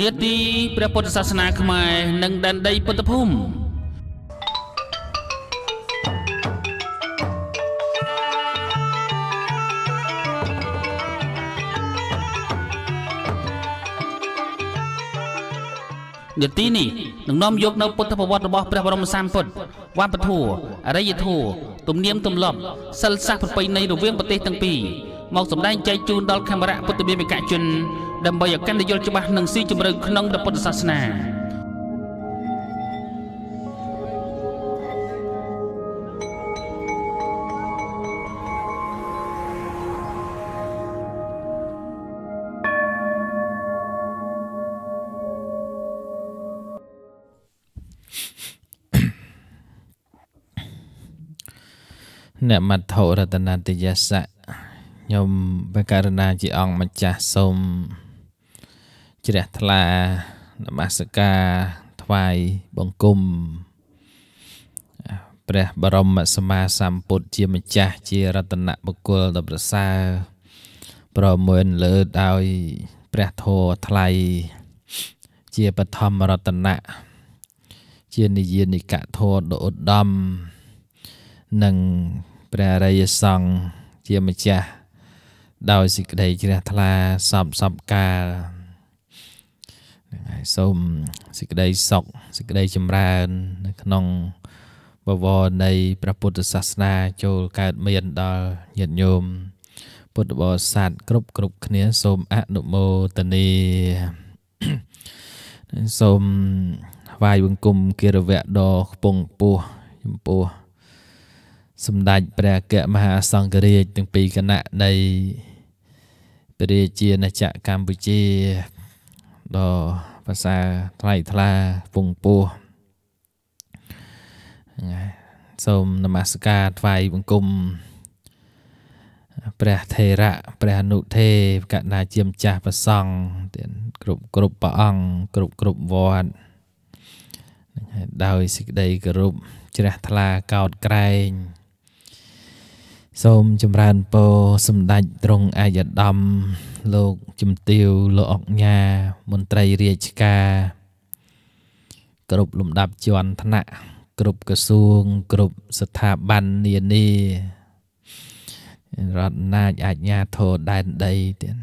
នាទីព្រះពុទ្ធសាសនាខ្មែរនិងដែនដីពុទ្ធភូមិនាទីនេះនឹងនាំយកនៅពុទ្ធប្រវត្តិរបស់ព្រះបរមសម្ពុទ្ធវប្បធម៌អរិយធម៌ទំនៀមទម្លាប់សិលសាស្ត្រប្រពៃណីរវាងប្រទេសទាំងពីរមកសម្ដែងចែកជូនដល់ខេមរៈពុទ្ធបេមិកជនដើម្បីឲ្យកាន់តែយល់ច្បាស់និងស៊ីជម្រៅក្នុងព្រះពុទ្ធសាសនាអ្នកមត្ថរតនតយសៈខ្ញុំបកករណា ជាអង្គម្ចាស់សូមជ្រះថ្លានមស្ការថ្វាយបង្គំព្រះបរមសម្មាសម្ពុទ្ធជាម្ចាស់ជារតនបុគ្គលដ៏ប្រសើរប្រមឿនលើដោយព្រះធម៌ថ្លៃជាបឋមរតនៈជានិយានិកធម៌ដ៏ឧត្តមនិងព្រះរិយសង្ឃជាម្ចាស់ដោយសេចក្តីជ្រះថ្លាសពសពកាលនឹងហើយសូមសេចក្តីសុខសេចក្តីចម្រើននៅក្នុងបវរនៃព្រះពុទ្ធសាសនាចូលកើតមានដល់ញាតិញោមពុទ្ធបរិស័ទគ្រប់គ្រប់គ្នាសូមអនុមោទនាសូមថ្វាយបង្គំគារវៈដ៏ខ្ពង់ខ្ពស់ចំពោះ សម្ដេចព្រះអគ្គមហាសង្ឃរាជទាំងពីរគណៈនៃព្រះរាជាណាចក្រកម្ពុជាដ៏ភាសាថ្លៃថ្លាពងពោះហ្នឹងហើយសូមនមស្ការថ្វាយបង្គំព្រះថេរៈព្រះអនុថេកណ្ណាជាម្ចាស់ប្រសង់ទៀតគ្រប់គ្រប់ព្រះអង្គគ្រប់គ្រប់វត្តដោយសេចក្តីគោរពជ្រះថ្លាកោតក្រែងសូមចម្រើនពរសម្ដេចទ្រង់អាយដាមលោកជំទាវលោកអង្ញាមន្ត្រីរាជការគ្រប់លំដាប់ជាន់ថ្នាក់គ្រប់ក្រសួងគ្រប់ស្ថាប័ននានារដ្ឋណាចអាជ្ញាធរដែនដីទៀត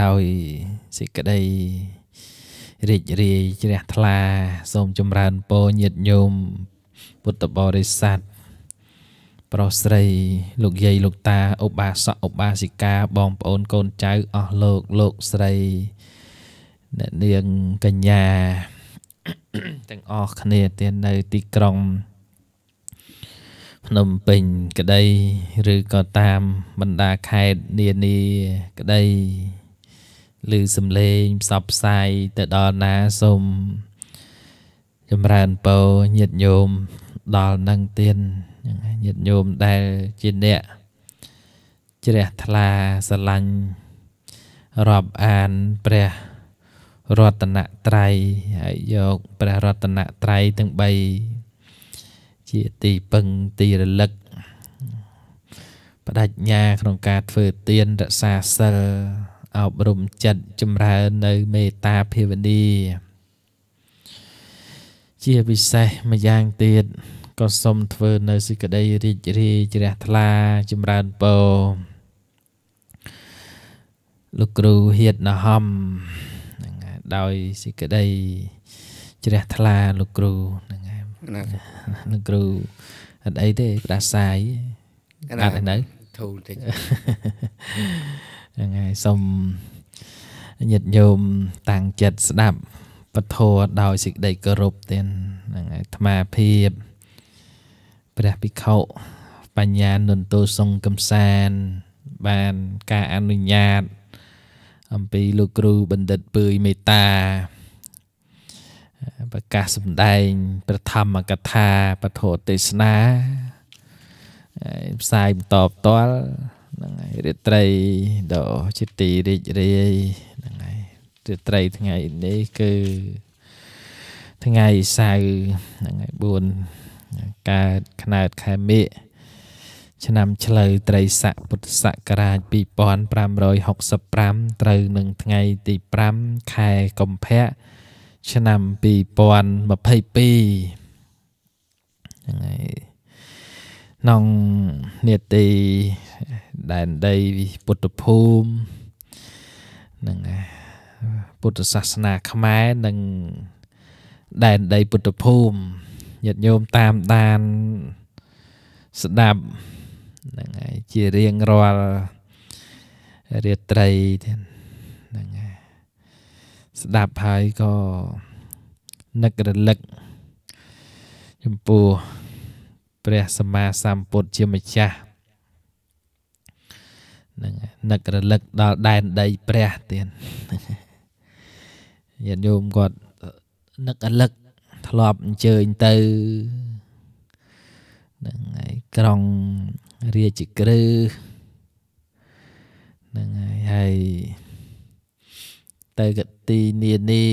ដោយសេចក្តីរីករាយជ្រះថ្លា សូមចម្រើនពរញាតិញោមពុទ្ធបរិស័ទប្រុសស្រី លោកយាយលោកតាឧបាសកឧបាសិកាបងប្អូនកូនចៅអស់លោកលោកស្រីអ្នកនាងកញ្ញា ទាំងអស់គ្នាទៀតនៅទីក្រុងភ្នំពេញក្តីឬក៏តាមបណ្ដាខេត្តនានាក្តីឬសំឡេងផ្សព្វផ្សាយទៅដល់ណាសូមចម្រើនពរញាតិញោមដល់នឹងទៀតហ្នឹងហើយញាតិញោមដែលជាអ្នកជ្រះថ្លាស្រឡាញ់រាប់អានព្រះរតនត្រ័យហើយយកព្រះរតនត្រ័យទាំង3ជាទីពឹងទីរលឹកបដិញ្ញាក្នុងការធ្វើទានរក្សាសិលអប់រំចិត្តចម្រើននៅមេត្តាភាវនា ជាពិសេសម្យ៉ាងទៀតក៏សូមធ្វើនៅសេចក្តីរីករាយជ្រះថ្លាចម្រើនពរលោកគ្រូហៀតណហំហ្នឹងហើយដោយសេចក្តីជ្រះថ្លាលោកគ្រូហ្នឹងហើយលោកគ្រូអត់អីទេផ្ដាសាយអត់នៅធូរតិចហ្នឹងហើយសូមញាតិញោមតាំងចិត្តស្ដាប់ពធដោយសេចក្តីគោរពទាំងហ្នឹងហើយអាត្មាភាពព្រះភិក្ខុបញ្ញានន្ទោសង្ឃកំសាន បានការអនុញ្ញាត អំពីលោកគ្រូបណ្ឌិតពឿយមេតាប្រកាសសម្ដែងព្រះធម្មកថាពធទេសនាផ្សាយបន្តផ្ទាល់ហ្នឹងហើយរាត្រីដ៏ជាទីរីករាយហ្នឹងហើយរាត្រីថ្ងៃនេះគឺថ្ងៃសៅរ៍ហ្នឹងហើយ4កើតខ្នើតខែមិឆ្នាំឆ្លូវត្រីស័កពុទ្ធសករាជ2565ត្រូវនឹងថ្ងៃទី5ខែកុម្ភៈឆ្នាំ2022ហ្នឹងហើយក្នុងនេតិដែនដីពុទ្ធភូមិហ្នឹងពុទ្ធសាសនាខ្មែរនិងដែនដីពុទ្ធភូមិញាតិញោមតាមដានស្ដាប់ហ្នឹងហើយជារៀងរាល់រាត្រីទៀតហ្នឹងហើយស្ដាប់ហើយក៏នឹករលឹកចំពោះព្រះសម្មាសម្ពុទ្ធជាម្ចាស់ហ្នឹងនឹករលឹកដល់ដែនដីព្រះទៀតញាតិញោមគាត់នឹករលឹកធ្លាប់អញ្ជើញទៅហ្នឹងហើយក្រុងរាជក្រឹសហ្នឹងហើយហើយទៅកទីនានា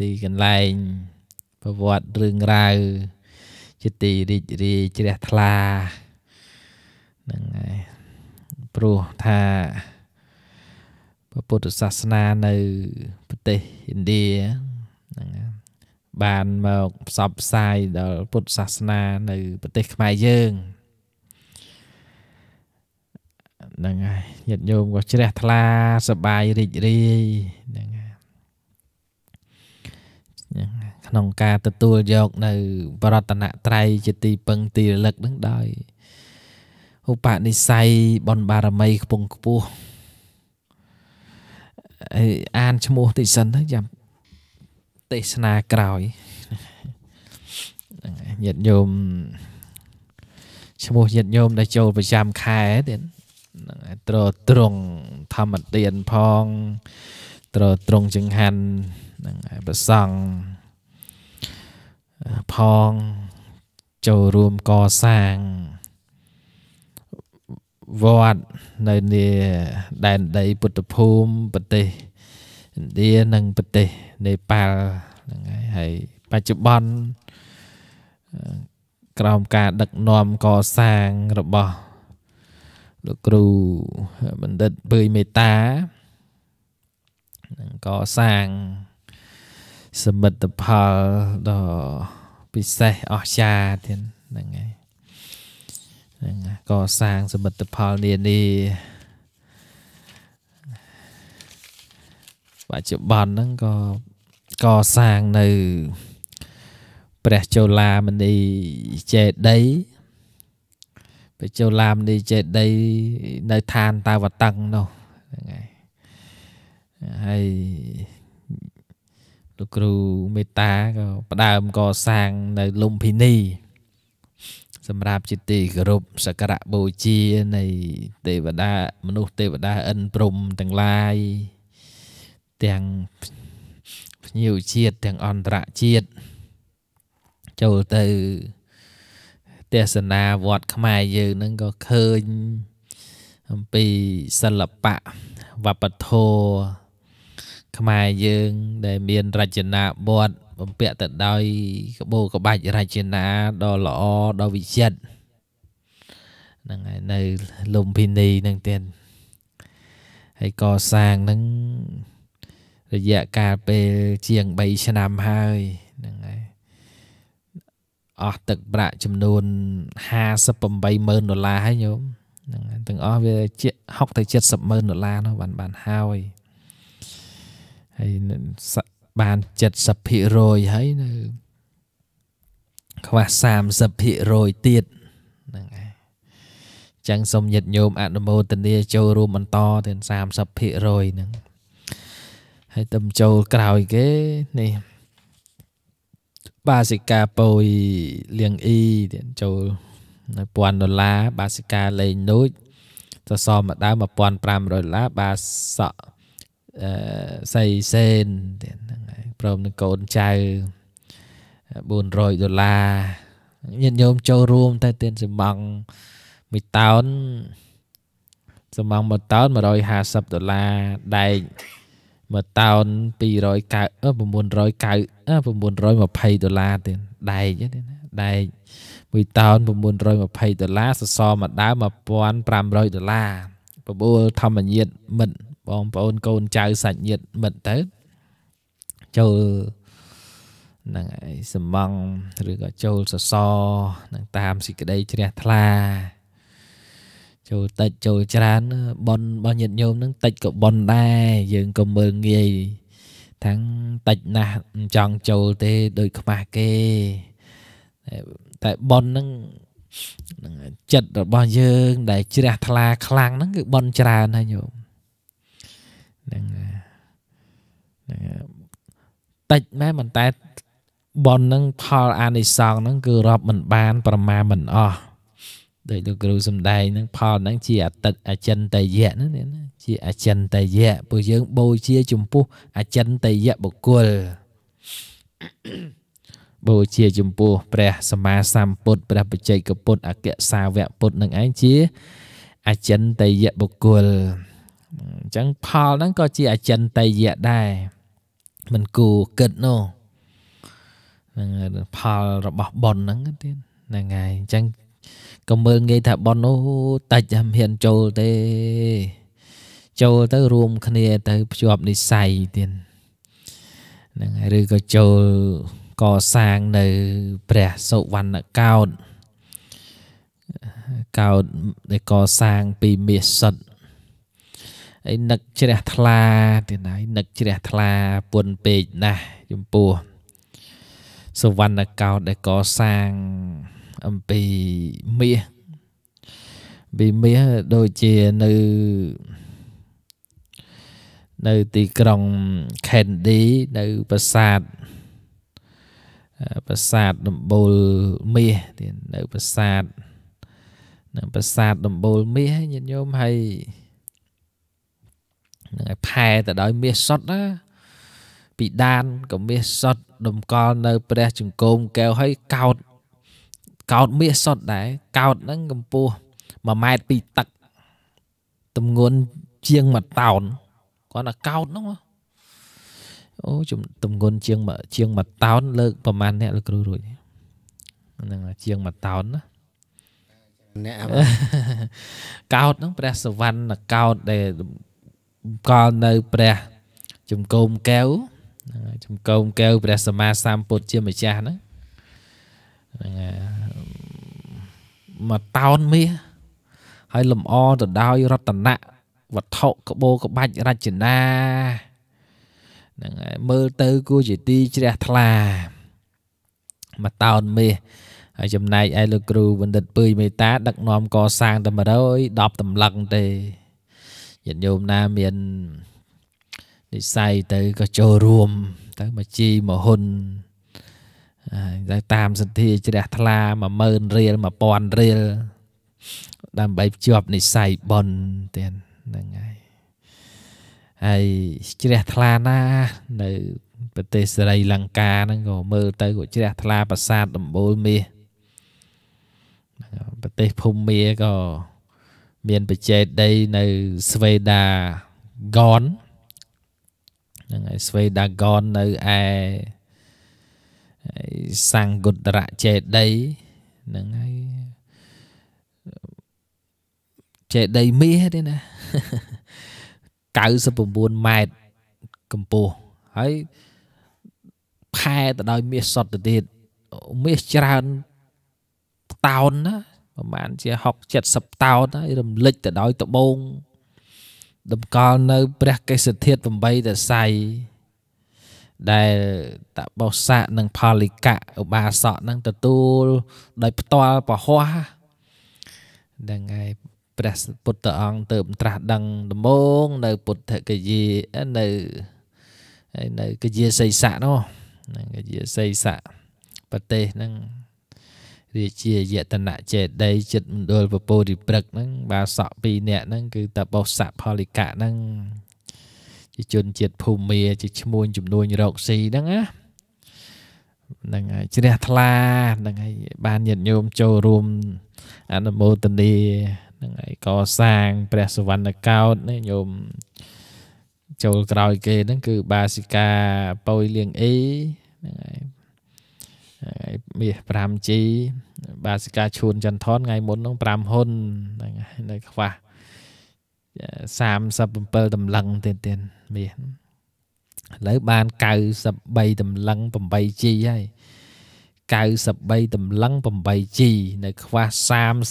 ទីកន្លែងប្រវត្តិរឿងរ៉ាវជាទីរីករាយជ្រះថ្លាហ្នឹងហើយព្រោះថាពុទ្ធសាសនានៅ ប្រទេសឥណ្ឌាហ្នឹងហើយបានមកផ្សព្វផ្សាយដល់ពុទ្ធសាសនា នៅ ប្រទេសខ្មែរយើងហ្នឹងហើយញាតិញោមក៏ជ្រះថ្លាសប្បាយរីករាយហ្នឹងហើយក្នុងការទទួលយក នៅបរតនត្រ័យជាទីពឹងទីរលឹកហ្នឹងដោយឧបនិស្ស័យបនបារមីខ្ពង់ខ្ពស់អានឈ្មោះតិចសិនទៅចាំទេសនាក្រោយញាតិញោមឈ្មោះញាតិញោមដែលចូលប្រចាំខែទៀតហ្នឹងហើយត្រត្រង់ធម្មទានផង ត្រត្រង់ចង្ហាន់ហ្នឹងហើយប្រសង់ផង ចូលរួមកសាងវត្តនៅនីដែនដីពុទ្ធភូមិប្រទេសឥណ្ឌានិងប្រទេសនេប៉ាល់ហ្នឹងហើយហើយបច្ចុប្បន្នក្រោមការដឹកនាំកសាងរបស់លោកគ្រូបណ្ឌិតពើយមេតានឹងកសាងសមិទ្ធផលដ៏ពិសេសអស្ចារ្យទៀតហ្នឹងហើយហ្នឹងកសាងសមិទ្ធផលនានាបច្ចុប្បន្នហ្នឹងក៏កសាងនៅព្រះចូឡាមនីចេតីព្រះចូឡាមនីចេតីនៅឋានតាវតឹងនោះហ្នឹងហើយហើយលោកគ្រូមេតាក៏ផ្ដើមកសាងនៅលំភិនី សម្រាប់ជាទីគោរពសក្ការៈបូជានៃទេវតាមនុស្សទេវតាអិនព្រំទាំងឡាយទាំងភ្ញៀវជាតិទាំងអន្តរជាតិចូលទៅទេសនាវត្តខ្មែរយើងនឹងក៏ឃើញអំពីសិល្បៈវប្បធម៌ខ្មែរយើង ដែលមានរចនាបថបំពាក់ទៅដោយក្បូរក្បាច់រចនាដ៏ល្អដ៏វិចិត្រហ្នឹងហើយនៅលំភិនីហ្នឹងទៀតហើយកសាងហ្នឹងរយៈកាលពេលជាង3ឆ្នាំហើយហ្នឹងហើយអស់ទឹកប្រាក់ចំនួន580,000ដុល្លារហើយញោមហ្នឹងទាំងអស់វាជា60ទៅ70,000ដុល្លារនោះបានបានហើយហើយបាន70%ហើយនៅ ខ្វះ30%ទៀតហ្នឹងហើយចឹងសូមញាតិញោមអនុមោទនាចូលរួមបន្តទាំង30%ហ្នឹងហើយទៅចូលក្រោយគេនេះបាសិកាពយលៀងអ៊ីទៀតចូល1000ដុល្លារបាសិកាលេងនូចសសរម្ដង1500ដុល្លារបាសក់អឺសៃសេនទៀតហ្នឹងហើយព្រមនឹងកូនចៅ400ដុល្លារញាតិញោមចូលរួមទៅទានសំងមួយតោនសំងមួយតោន150ដុល្លារដែកមួយតោន290 920ដុល្លារទៀតដែកទេណាដែកមួយតោន920ដុល្លារសសរមួយដើម1500ដុល្លារបបួលធម្មញាតមិត្តបងប្អូនកូនចៅសាច់ញាតមិត្តទៅចូលនឹងឯងសំងឬក៏ចូលសសរនឹងតាមសេចក្តីជ្រះថ្លាចូលតិចចូលច្រើនប៉ុនរបស់ញាតិញោមហ្នឹងតិចក៏ប៉ុនដែរយើងក៏មើលងាយថាំងតិចណាស់មិនចង់ចូលទេដោយខ្មាស់គេតែប៉ុនហ្នឹងចិត្តរបស់យើង ដែលជ្រះថ្លាខ្លាំងហ្នឹងគឺប៉ុនច្រើនហើយញោមហ្នឹងហ្នឹងតិចម៉ែមិនតែប៉ុនហ្នឹងផលអានិសងហ្នឹង គឺរាប់មិនបាន ប្រមាណមិនអស់ដោយលោកគ្រូសំដែងហ្នឹងផលហ្នឹងជាអតិតអចិន្តយៈហ្នឹងជាអចិន្តយៈព្រោះយើងបូជាចំពោះអចិន្តយៈបុគ្គលបូជាចំពោះព្រះ សម្មាសម្ពុទ្ធព្រះបច្ចេកពុទ្ធអគ្គសាវកពុទ្ធនឹងឯងជាអចិន្តយៈបុគ្គលអញ្ចឹងផលហ្នឹងក៏ជាអចិន្តយៈដែរមិនគូគិតនោះហ្នឹងផលរបស់បុណ្យហ្នឹងទៀតហ្នឹងហើយអញ្ចឹងកុំមើលងាយថាប៉ុននោះតិចតែហ៊ានចូលទេ ចូលទៅរួមគ្នាទៅភ្ជាប់និស័យទៀតហ្នឹងហើយឬក៏ចូលកសាងនៅព្រះសុវណ្ណកោដ្ឋកោតដែលកសាងពីមាសសិតហើយនឹកជ្រះថ្លាទីណៃនឹកជ្រះថ្លាពុនពេកណាស់ចំពោះសវណ្ណកោតដែលកសាងអំពីមាសពីមាសដូចជានៅនៅទីក្រុង Candy នៅប្រាសាទប្រាសាទដំបូលមាសទៀតនៅប្រាសាទនៅប្រាសាទដំបូលមាសញាតិញោមហើយនឹងឲ្យផែទៅដោយមាសសុទ្ធណាពីដានក៏មាសសុទ្ធតម្កល់នៅព្រះចង្គមកែវហើយកោតកោតមាសសុទ្ធដែរកោតហ្នឹងកម្ពស់1ម៉ែត្រពីទឹកទម្ងន់ជាង1តោនគាត់តែកោតហ្នឹងអូជំទម្ងន់ជាងជាង1តោនលើកប្រហែលអ្នកលោកគ្រូរួចហ្នឹងជាង1តោនណាអ្នកកោតហ្នឹងព្រះសវណ្ណកោតដែលកល់នៅព្រះចំគោមកែវចំគោមកែវព្រះសម្មាសម្ពុទ្ធជាម្ចាស់ហ្នឹងហ្នឹងហើយមកតោនមាសហើយលំអទៅដោយរតនៈវត្ថុក្បោក្បាច់រចនាហ្នឹងហើយមើលទៅគួរជាទីជ្រះថ្លាមកតោនមាសហើយចំណែកឯលោកគ្រូបណ្ឌិតពឿយមេតា ដឹកនាំកសាងតែ110តម្លឹងទេញាតិញោមណាមាននិស័យទៅក៏ចូលរួមទៅមកជីមកហ៊ុនតែតាមសន្ធាជ្រះថ្លា10000រៀល1000រៀលដើម្បីភ្ជាប់និស័យប៉ុនទៀតហ្នឹងហើយហើយជ្រះថ្លាណានៅប្រទេសសេរីលង្កាហ្នឹងក៏មើលទៅក៏ជ្រះថ្លាប្រាសាទដំបូលមាសប្រទេសភូមិមាក៏មានបច្ចេកដីនៅស្វេដាហ្គនហ្នឹងហើយស្វេដាហ្គននៅឯសង្គុតរៈចេតីហ្នឹងហើយចេតីមាសទេណា99ម៉ែត្រកម្ពស់ហើយផែទៅដោយមាសសតទៅទៀតមាសច្រើនតោនណាប្រហែលជា60 70តោនហើយរំលិចទៅដោយដបងតម្កល់នៅព្រះ កេសធាតុ8តស័យដែលតបោសៈនិងផលិកៈឧបាសកនឹងទទួលដោយផ្ទាល់ពហោះហ្នឹងហើយព្រះពុទ្ធអង្គទៅត្រាស់ដឹងដំបូងនៅពុទ្ធគយានៅនៅគយាសីស័កនោះហ្នឹងគយាសីស័កប្រទេសហ្នឹងរាជាយតនចេតីចិត្តមណ្ឌលពពោរិព្រឹកហ្នឹងបាទសក់2នាក់ហ្នឹងគឺតបោសៈផលិកៈហ្នឹងជាជនជាតិភូមាជាឈ្មោះចំនួនរកស៊ីហ្នឹងណាហ្នឹងហើយជ្រះថ្លាហ្នឹងហើយបានញាតិញោមចូលរួមអនុមោទនីហ្នឹងហើយកសាងព្រះសវណ្ណកោដ្ឋណាញោមចូលក្រោយគេហ្នឹង គឺបាសិកាប៉ោយលៀងអីហ្នឹងហើយមាស 5G បាសិកាឈួនចន្ទថនថ្ងៃមុនហ្នឹង5ហ៊ុនហ្នឹងហើយនៅខ្វះ37តម្លឹងទៀតទៀតមាសឥឡូវបាន93តម្លឹង 8G ហើយ93តម្លឹង 8G នៅ ខ្វះ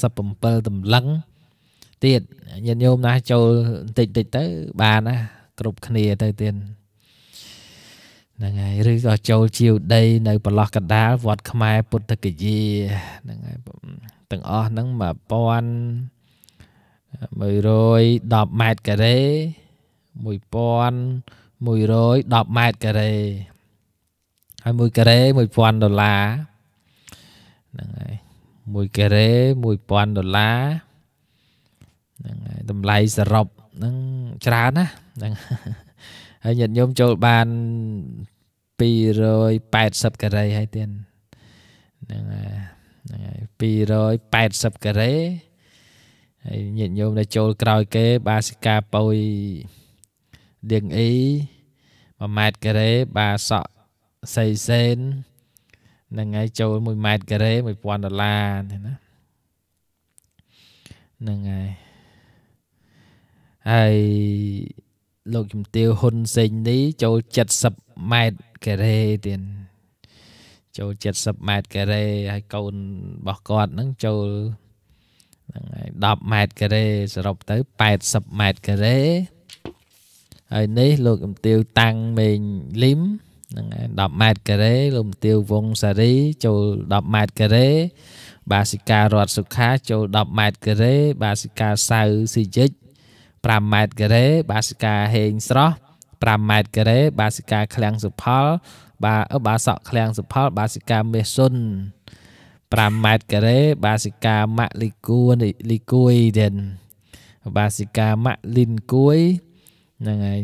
37តម្លឹងទៀតញាតិញោមណាចូលបន្តិចតិចទៅ បានណាគ្រប់គ្នាទៅទៀតហ្នឹងហើយឬក៏ចូលជាវដី នៅប្រឡោះកណ្ដាលវត្តខ្មែរពុទ្ធគយាហ្នឹងហើយទាំងអស់ហ្នឹង1000 110ម៉ែត្រការ៉េ1110ម៉ែត្រការ៉េហើយ1ការ៉េ1000ដុល្លារហ្នឹងហើយ1ការ៉េ1000ដុល្លារហ្នឹងហើយតម្លៃសរុបហ្នឹងច្រើនណាហ្នឹងហើយញាតិញោមចូលបាន280ការ៉េហើយទៀតហ្នឹងហើយហ្នឹងហើយ280ការ៉េហើយញាតិញោមដែលចូលក្រោយគេ បាសិកាប៉ោយ DNA 1ម៉ែត្រការ៉េបាសក់សេសេនហ្នឹងហើយចូល1ម៉ែត្រការ៉េ1000ដុល្លារណាហ្នឹងហើយហើយលោកជំទាវហ៊ុនសេងនេះចូល70ម៉ែត្រការ៉េទៀតចូល70ម៉ែត្រការ៉េហើយកូនរបស់គាត់ហ្នឹងចូលហ្នឹងហើយ10ម៉ែត្រការ៉េសរុបទៅ80ម៉ែត្រការ៉េហើយនេះលោកអំទាវតាំងមេងលឹមហ្នឹងហើយ10ម៉ែត្រការ៉េលោកអំទាវវងសារីចូល10ម៉ែត្រការ៉េបាសិការតសុខាចូល10ម៉ែត្រការ៉េបាសិកាសៅស៊ីជិច5ម៉ែត្រការ៉េបាសិកាហេងស្រស់5ម៉ែត្រការ៉េបាសិកាឃ្លាំងសុផលបាបាសក់ឃ្លាំងសុផលបាសិកាមេសុន5ម៉ែត្រការ៉េបាសិកាម៉ាក់លីគួនលីគួយដិនបាសិកាម៉ាក់លីនគួយហ្នឹងហើយ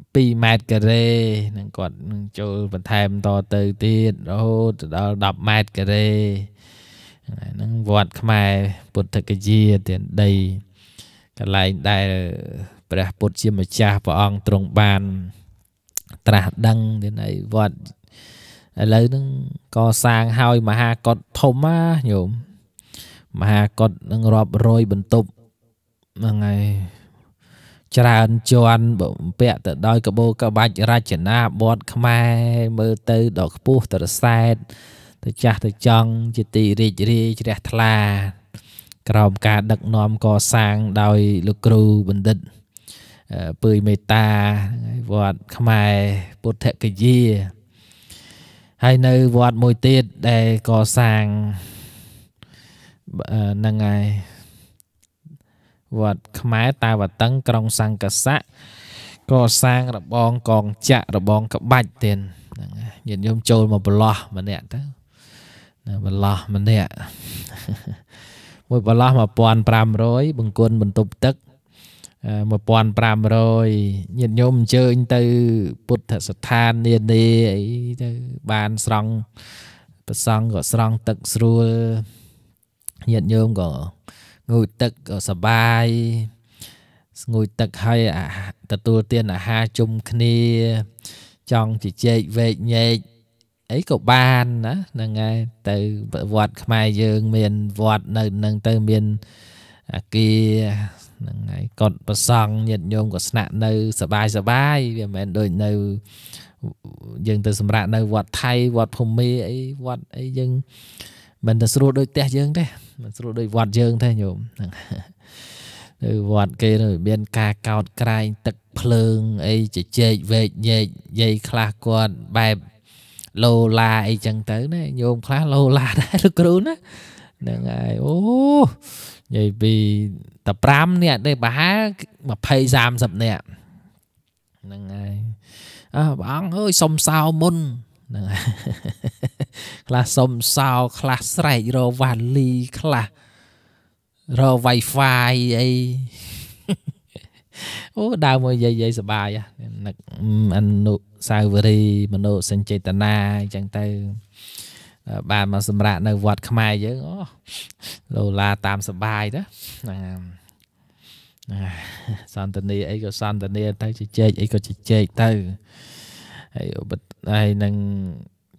2ម៉ែត្រការ៉េហ្នឹងគាត់នឹងចូលបន្ថែមតទៅទៀតរហូតទៅដល់10ម៉ែត្រការ៉េហ្នឹងវត្តខ្មែរពុទ្ធគយាទានដីកន្លែងដែលព្រះពុទ្ធជាម្ចាស់ព្រះអង្គទ្រង់បាន ត្រាស់ដឹងទានឯវត្តឥឡូវហ្នឹងកសាងហើយមហាកុដធំណាញោមមហាកុដនឹងរាប់រយបន្ទប់ហ្នឹងហើយច្រើនជាន់បំពាក់ទៅដោយកបោកបាច់រចនាបទខ្មែរមើលទៅដល់ខ្ពស់ត្រសែតទៅចាស់ទៅចង់ជាទីរីករាយជ្រះថ្លាក្រោមការដឹកនាំកសាងដោយលោកគ្រូបណ្ឌិតពើយមេតាវត្តខ្មែរពុទ្ធគយាហើយនៅវត្តមួយទៀតដែលកសាងហ្នឹងហើយវត្តខ្មែរតាវតឹងក្រុងសង្កស័កកសាងរបងកងចាក់របងក្បាច់ទៀតហ្នឹងញាតិញោមចូលមកប្រឡោះម្នាក់ទៅប្រឡោះម្នាក់មួយប្រឡោះ1500បង្គន់បន្ទប់ទឹក1500ញាតិញោមអញ្ជើញទៅពុទ្ធស្ថាននានាអីទៅបានស្រង់ប្រសង់ក៏ស្រង់ទឹកស្រួលញាតិញោមក៏ងូតទឹកសបាយស្ងួយទឹកហើយទទួលទានអាហារជុំគ្នាចង់ជជែកវែកញែកអីក៏បានណាហ្នឹងហើយទៅវត្តខ្មែរយើងមានវត្តនៅនឹងទៅមានអាគារហ្នឹងហើយកត់ប្រសង់ញាតិញោមក៏ស្នាក់នៅសបាយសបាយវាមិនមែនដូចនៅយើងទៅសម្រាប់នៅវត្តថៃវត្តភូមិអីវត្តអីយើងមិនទៅស្រួលដូចផ្ទះយើងទេមិនស្រួលដូចវត្តយើងទេញោមហ្នឹងនៅវត្តគេនៅមានការកោតក្រែងទឹកភ្លើងអីជជែកវែកញែកយាយខ្លះគាត់បែបឡូឡាអីចឹងទៅណាញោមខ្លះឡូឡាដែរលោកគ្រូណាហ្នឹងហើយអូនិយាយពីតែ5នាក់ទេប្រហែល20 30នាក់ហ្នឹងហើយអើព្រះអង្គអើយសុំសោមុនហ្នឹងហើយខ្លះសុំសោខ្លះស្រែករវ៉ាលីខ្លះរ Wi-Fi អីអូដើមមកយាយយាយសបាយនឹកអនុសាវរីយ៍មនោសញ្ចេតនាអញ្ចឹងទៅបានមកសម្រាប់នៅវត្តខ្មែរយើងអូលោឡាតាមសបាយទៅសន្តានាអីក៏សន្តានាទៅជជែកអីក៏ជជែកទៅហើយបិទហើយនឹង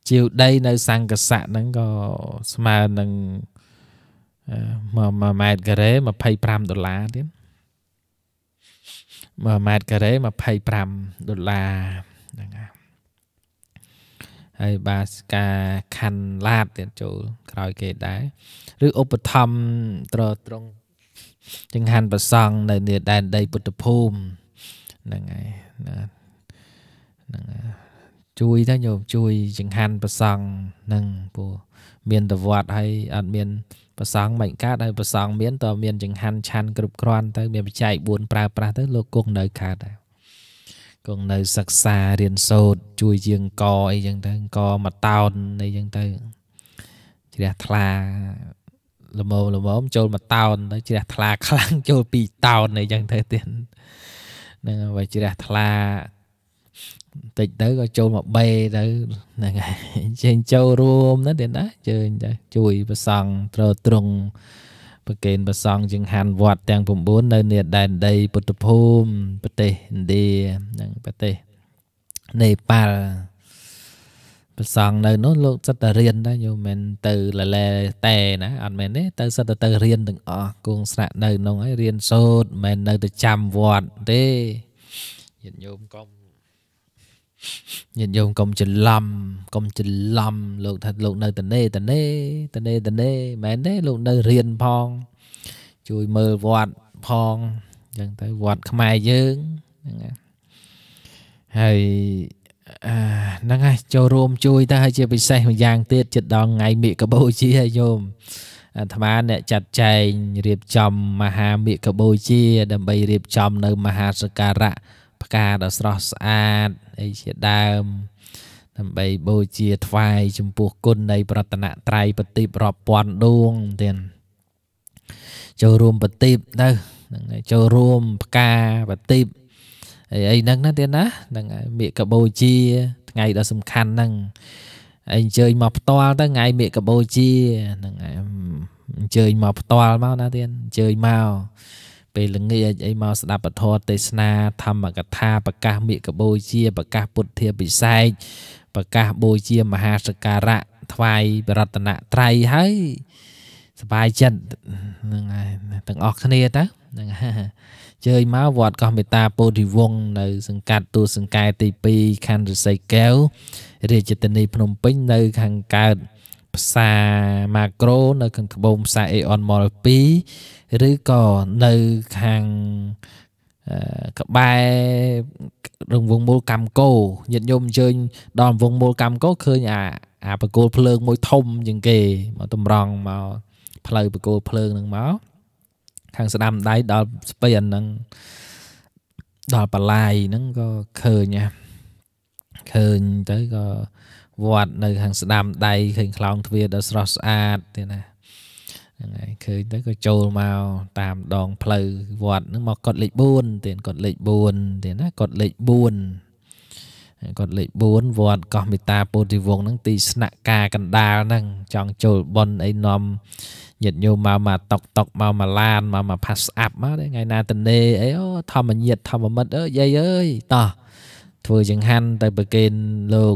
ជាវដីនៅសង្កស័កហ្នឹងក៏ស្មើនឹង1ម៉ែត្រការ៉េ25ដុល្លារទៀត1ម៉ែត្រការ៉េ25ដុល្លារហ្នឹងហើយហើយបាទការខាន់ឡាតទៀតចូលក្រោយគេដែរឬឧបធម្មត្រត្រង់ចង្ហាន់ប្រសង់នៅនាដែនដីពុទ្ធភូមិហ្នឹងហើយណាហ្នឹងជួយទៅយកជួយចង្ហាន់ប្រសង់ហ្នឹងពូមានតវត្តហើយអត់មាន ប្រសង់មិនកើតហើយប្រសង់មានតើមានចង្ហាន់ឆាន់គ្រប់គ្រាន់ទៅ មានបច្ច័យ4ប្រើប្រាស់ទៅលោកគង់នៅកើតដែរគង់នៅសិក្សារៀនសូត្រជួយជាងកអីចឹងទៅកមកតោនអីចឹងទៅជ្រះថ្លាល្មមល្មមចូលមកតោនទៅជ្រះថ្លាខ្លាំងចូលពីតោនអីចឹងទៅទៀតហ្នឹងបើជ្រះថ្លាតិចទៅក៏ចូលមកបេទៅហ្នឹងហើយជើញចូលរួមណាទៀតណាជើញទៅជួយប្រសង់ត្រត្រង់ប្រកេនប្រសង់ជាងហានវត្តទាំង9នៅនាដែនដីពុទ្ធភូមិប្រទេសឥណ្ឌានិងប្រទេសនេប៉ាល់ប្រសង់នៅនោះលោកសិតតែរៀនដែរយល់មិនទៅលលែតែណាអត់មែនទេទៅសិតតែទៅរៀនទាំងអស់គង់ស្នាក់នៅក្នុងហើយរៀនសូត្រមិននៅតែចាំវត្តទេញាតិញោមកុំញាតិញោមកុំច្រឡំកុំច្រឡំលោកថាលោកនៅតនេតនេតនេតនេមែនទេលោកនៅរៀនផង ជួយមើលវត្តផងអញ្ចឹងទៅវត្តខ្មែរយើងហ្នឹងហើយហ្នឹងហើយចូលរួម ជួយទៅហើយជាពិសេសម្យ៉ាងទៀតចិត្តដល់ថ្ងៃមិគបូជាហើយញោមអាត្មាអ្នកចាត់ចែងរៀបចំមហាមិគបូជា ដើម្បីរៀបចំនៅ មហាសក្ការៈផ្កាដ៏ស្រស់ស្អាតអីជាដើមដើម្បីបូជា ថ្វាយចំពោះគុណនៃប្រតនត្រ័យប្រទីបរាប់ពាន់ដួងទៀតចូលរួមប្រទីបទៅហ្នឹងចូលរួមផ្កាប្រទីបអីអីហ្នឹងណាទៀតណាហ្នឹងមេកបូជា ថ្ងៃដ៏សំខាន់ហ្នឹងអញ្ជើញមកផ្ទាល់ទៅថ្ងៃមេកបូជាហ្នឹងអញ្ជើញមកផ្ទាល់មកណាទៀតអញ្ជើញមកពេលល្ងាចអីមកស្ដាប់ពធទេសនា ធម្មកថាប្រកាសមេកបូជាប្រកាសពុទ្ធាពិសេសប្រកាសបូជាមហាសការៈថ្វាយបរតនត្រ័យហើយសบายចិត្តហ្នឹងហើយទាំងអស់គ្នាតើហ្នឹងហើយជើញមកវត្តកោះមេតាពោធិវង្សនៅ សង្កាត់ទួលសង្កែទី2ខណ្ឌរសីកែវរាជធានីភ្នំពេញនៅខាងកើតផ្សារ Macro នៅខាងត្បូងផ្សារ Aeon Mall 2ឬក៏នៅខាងក្បែររងវងមូលកម្មកោញាតិញោមអញ្ជើញដល់វងមូលកម្មកោឃើញអាអាបកូលភ្លើងមួយធំជាងគេមកតម្រង់មកផ្លូវបកូលភ្លើងហ្នឹងមកខាងស្ដាំដៃដល់ស្ពៃអាហ្នឹងដល់បលាយហ្នឹងក៏ឃើញណាឃើញទៅក៏វត្តនៅខាងស្ដាំដៃឃើញខ្លោងទ្វារដ៏ស្រស់ស្អាតទេណាហ្នឹងហើយឃើញទៅក៏ចូលមកតាមដងផ្លូវវត្តហ្នឹងមកកត់លេខ4ទៀតកត់លេខ4ទៀតណាកត់លេខ4កត់លេខ4វត្តកោះមេតាពោធិវង្សហ្នឹងទីស្នាក់ការកណ្ដាលហ្នឹងចង់ចូលបនអីនំញាតញោមមកមកតុកតុកមកមកឡានមកមកផាសអាប់មកថ្ងៃណាតនេអីអូធម្មញាតធម្មមិត្តអើយយាយអើយតោះធ្វើចង្ហាន់ទៅប្រគេនលោក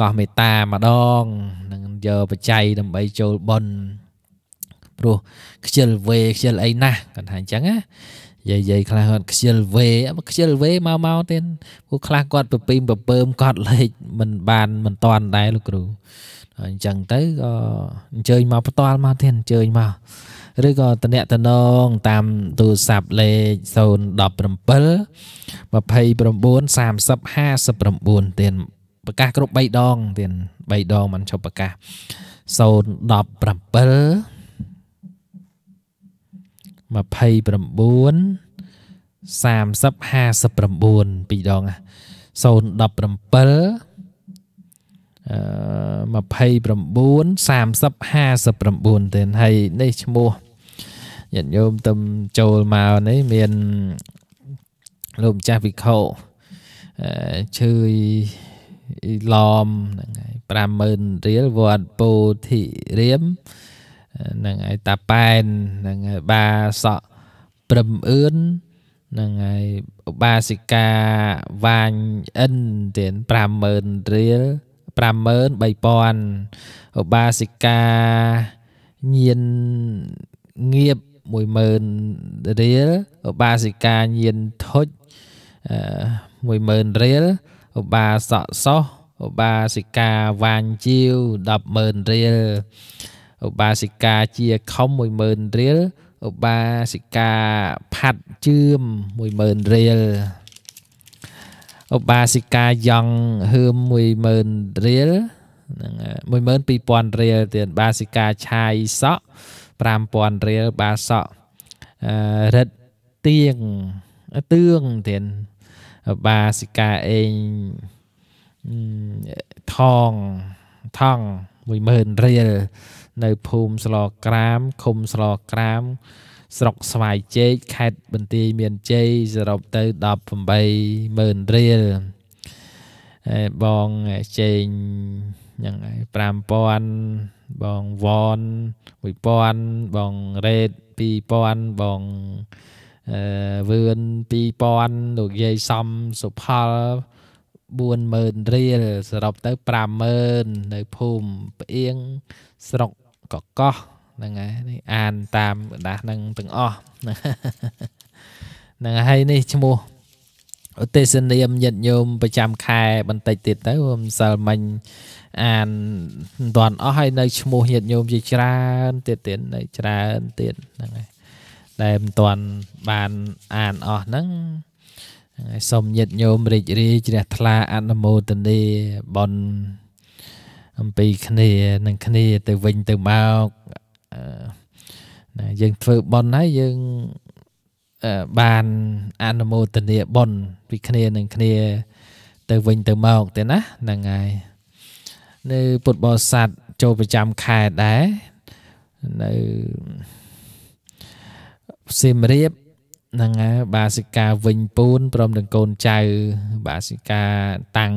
កោះមេត្តាម្ដងនឹងយកបច្ច័យដើម្បីចូលបន់ព្រោះខ្ជិលវេខ្ជិលអីណាស់គាត់ថាអញ្ចឹងណាយាយយាយខ្លះគាត់ខ្ជិលវេខ្ជិលវេមកមកទៀតពួកខ្លះគាត់ប្រពីមប្រពើមគាត់លេខមិនបានមិនតាន់ដែរលោកគ្រូអញ្ចឹងទៅក៏អញ្ជើញមកផ្ទាល់មកទៀតអញ្ជើញមកឬក៏តំណតំណងតាមទូរស័ព្ទលេខ017 29 30 59ទៀតប្រកាសគ្រប់3ដងទៀត3ដងມັນឈប់ប្រកាស017 29 30 59ពីរដង017 29 30 59ទៀតហើយនេះឈ្មោះញាតិញោមទំចូលមកនេះមានលោកម្ចាស់វិខោឈឺអ៊ីឡមហ្នឹងហើយ50000រៀលវត្តពោធិរាមហ្នឹងហើយតាប៉ែនហ្នឹងហើយបាសក់ព្រឹមអឿនហ្នឹងហើយឧបាសិកាវាញអិនទៀត50000រៀល53000ឧបាសិកាញៀនងៀប10000រៀលឧបាសិកាញៀនធុច10000រៀលឧបាសកសោះឧបាសិកាវ៉ាញជីវ100000រៀលឧបាសិកាជាខំ10000រៀលឧបាសិកាផាត់ជឿម10000រៀលឧបាសិកាយ៉ងហឿម10000រៀលហ្នឹង12000រៀលទៀតបាសិកាឆាយសក់5000រៀលបាសក់រិទ្ធទៀងទឿងទៀតបាសិកាអេងថងថង10000រៀលនៅភូមិស្លក្រាមឃុំស្លក្រាម ស្រុកស្វាយជែកខេត្តបន្ទាយមានជ័យសរុបទៅ180,000រៀលបងជេងយ៉ាង5000បងវ៉ន1000បងរ៉េត2000បងវឿន2000លោកយាយសំសុផល40000រៀលសរុបទៅ50000នៅភូមិផ្អៀងស្រុកកកោះហ្នឹងហើយនេះអានតាមបណ្ដាហ្នឹងទាំងអស់ហ្នឹងហើយនេះឈ្មោះឧទេសនាមញាតញោមប្រចាំខែបន្តិចទៀតទៅខ្ញុំសិលមិញអានមិនទាន់អស់ហើយនៅឈ្មោះញាតញោមជាច្រើនទៀតទៀតនៅច្រើនទៀតហ្នឹងហើយដែលមិនទាន់បានអានអស់ហ្នឹងហើយសូមញាតិញោមរីករាយជ្រះថ្លាអនុមោទនាបុណ្យអំពីគ្នានឹងគ្នា ទៅវិញទៅមកណាយើងធ្វើបុណ្យហើយយើងបានអនុមោទនាបុណ្យពីគ្នានឹងគ្នាទៅវិញទៅមកទេណាហ្នឹងហើយនៅពុទ្ធបរិស័ទចូលប្រចាំខែដែរនៅសៀមរាបហ្នឹងហើយបាសិកាវិញពូនព្រមទាំងកូនចៅ បាសិកាតាំង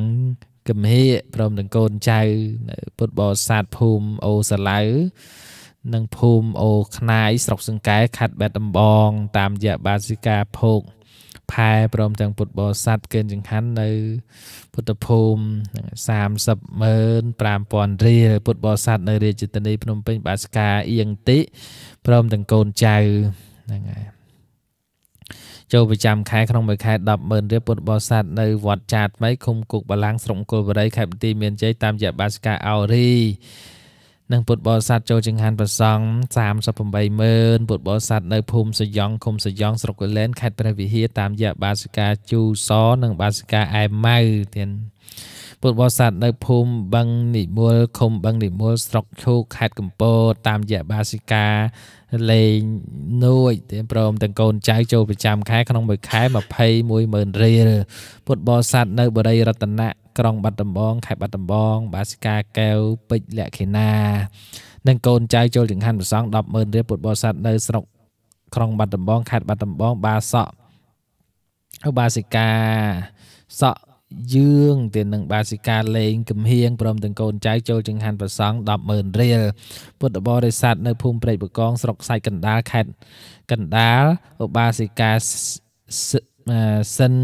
គំហេព្រមទាំងកូនចៅនៅពុទ្ធបរិស័ទភូមិអូសាឡៅនិងភូមិអូខ្នាយស្រុកសង្កែខេត្តបាត់ដំបង តាមរយៈបាសិកាភោគផែព្រមទាំងពុទ្ធបរិស័ទកេណ្ឌចង្ហាន់នៅ ពុទ្ធភូមិ305000រៀលពុទ្ធបរិស័ទនៅរាជធានីភ្នំពេញបាសិកាអៀងតិព្រមទាំងកូនចៅហ្នឹងហើយចូលប្រចាំខែក្នុងមួយខែ100000រៀលពុទ្ធបរិស័ទនៅវត្តចាតថ្មីឃុំគុកបលាំងស្រុកអង្គរបុរីខេត្តបន្ទាយមានជ័យតាមរយៈបាសកាអោរីនិងពុទ្ធបរិស័ទចូលចង្ហាន់ប្រសង់380,000ពុទ្ធបរិស័ទនៅភូមិសយ៉ងឃុំសយ៉ងស្រុកកលែនខេត្តព្រះវិហារតាមរយៈបាសកាជូសនិងបាសកាអែម៉ៅទៀតពុទ្ធបរិស័ទនៅភូមិបឹងនិមលឃុំបឹងនិមលស្រុកឈូកខេត្តកំពតតាមរយៈបាសិកាលេងនួយព្រមទាំងកូនចៅចូលប្រចាំខែក្នុងមួយខែ210000រៀលពុទ្ធបរិស័ទនៅបរិយរតនៈក្រុង បាត់ដំបងខេត្តបាត់ដំបង បាសិកាកែវពេជ្រលក្ខិណានិងកូនចៅចូលចង្ហាន់ប្រសង100000រៀលពុទ្ធបរិស័ទនៅស្រុកក្រុងបាត់ដំបងខេត្តបាត់ដំបងបាសក់ឧបាសិកាសក់យើងទៅនឹងបាសិកាលេងកំហៀងព្រមទាំងកូនចៅចូលចង្ហាន់ប្រសង់100000រៀលពុទ្ធបរិស័ទនៅភូមិព្រែកបកងស្រុកសាច់កណ្ដាលខេត្តកណ្ដាលឧបាសិកាសិន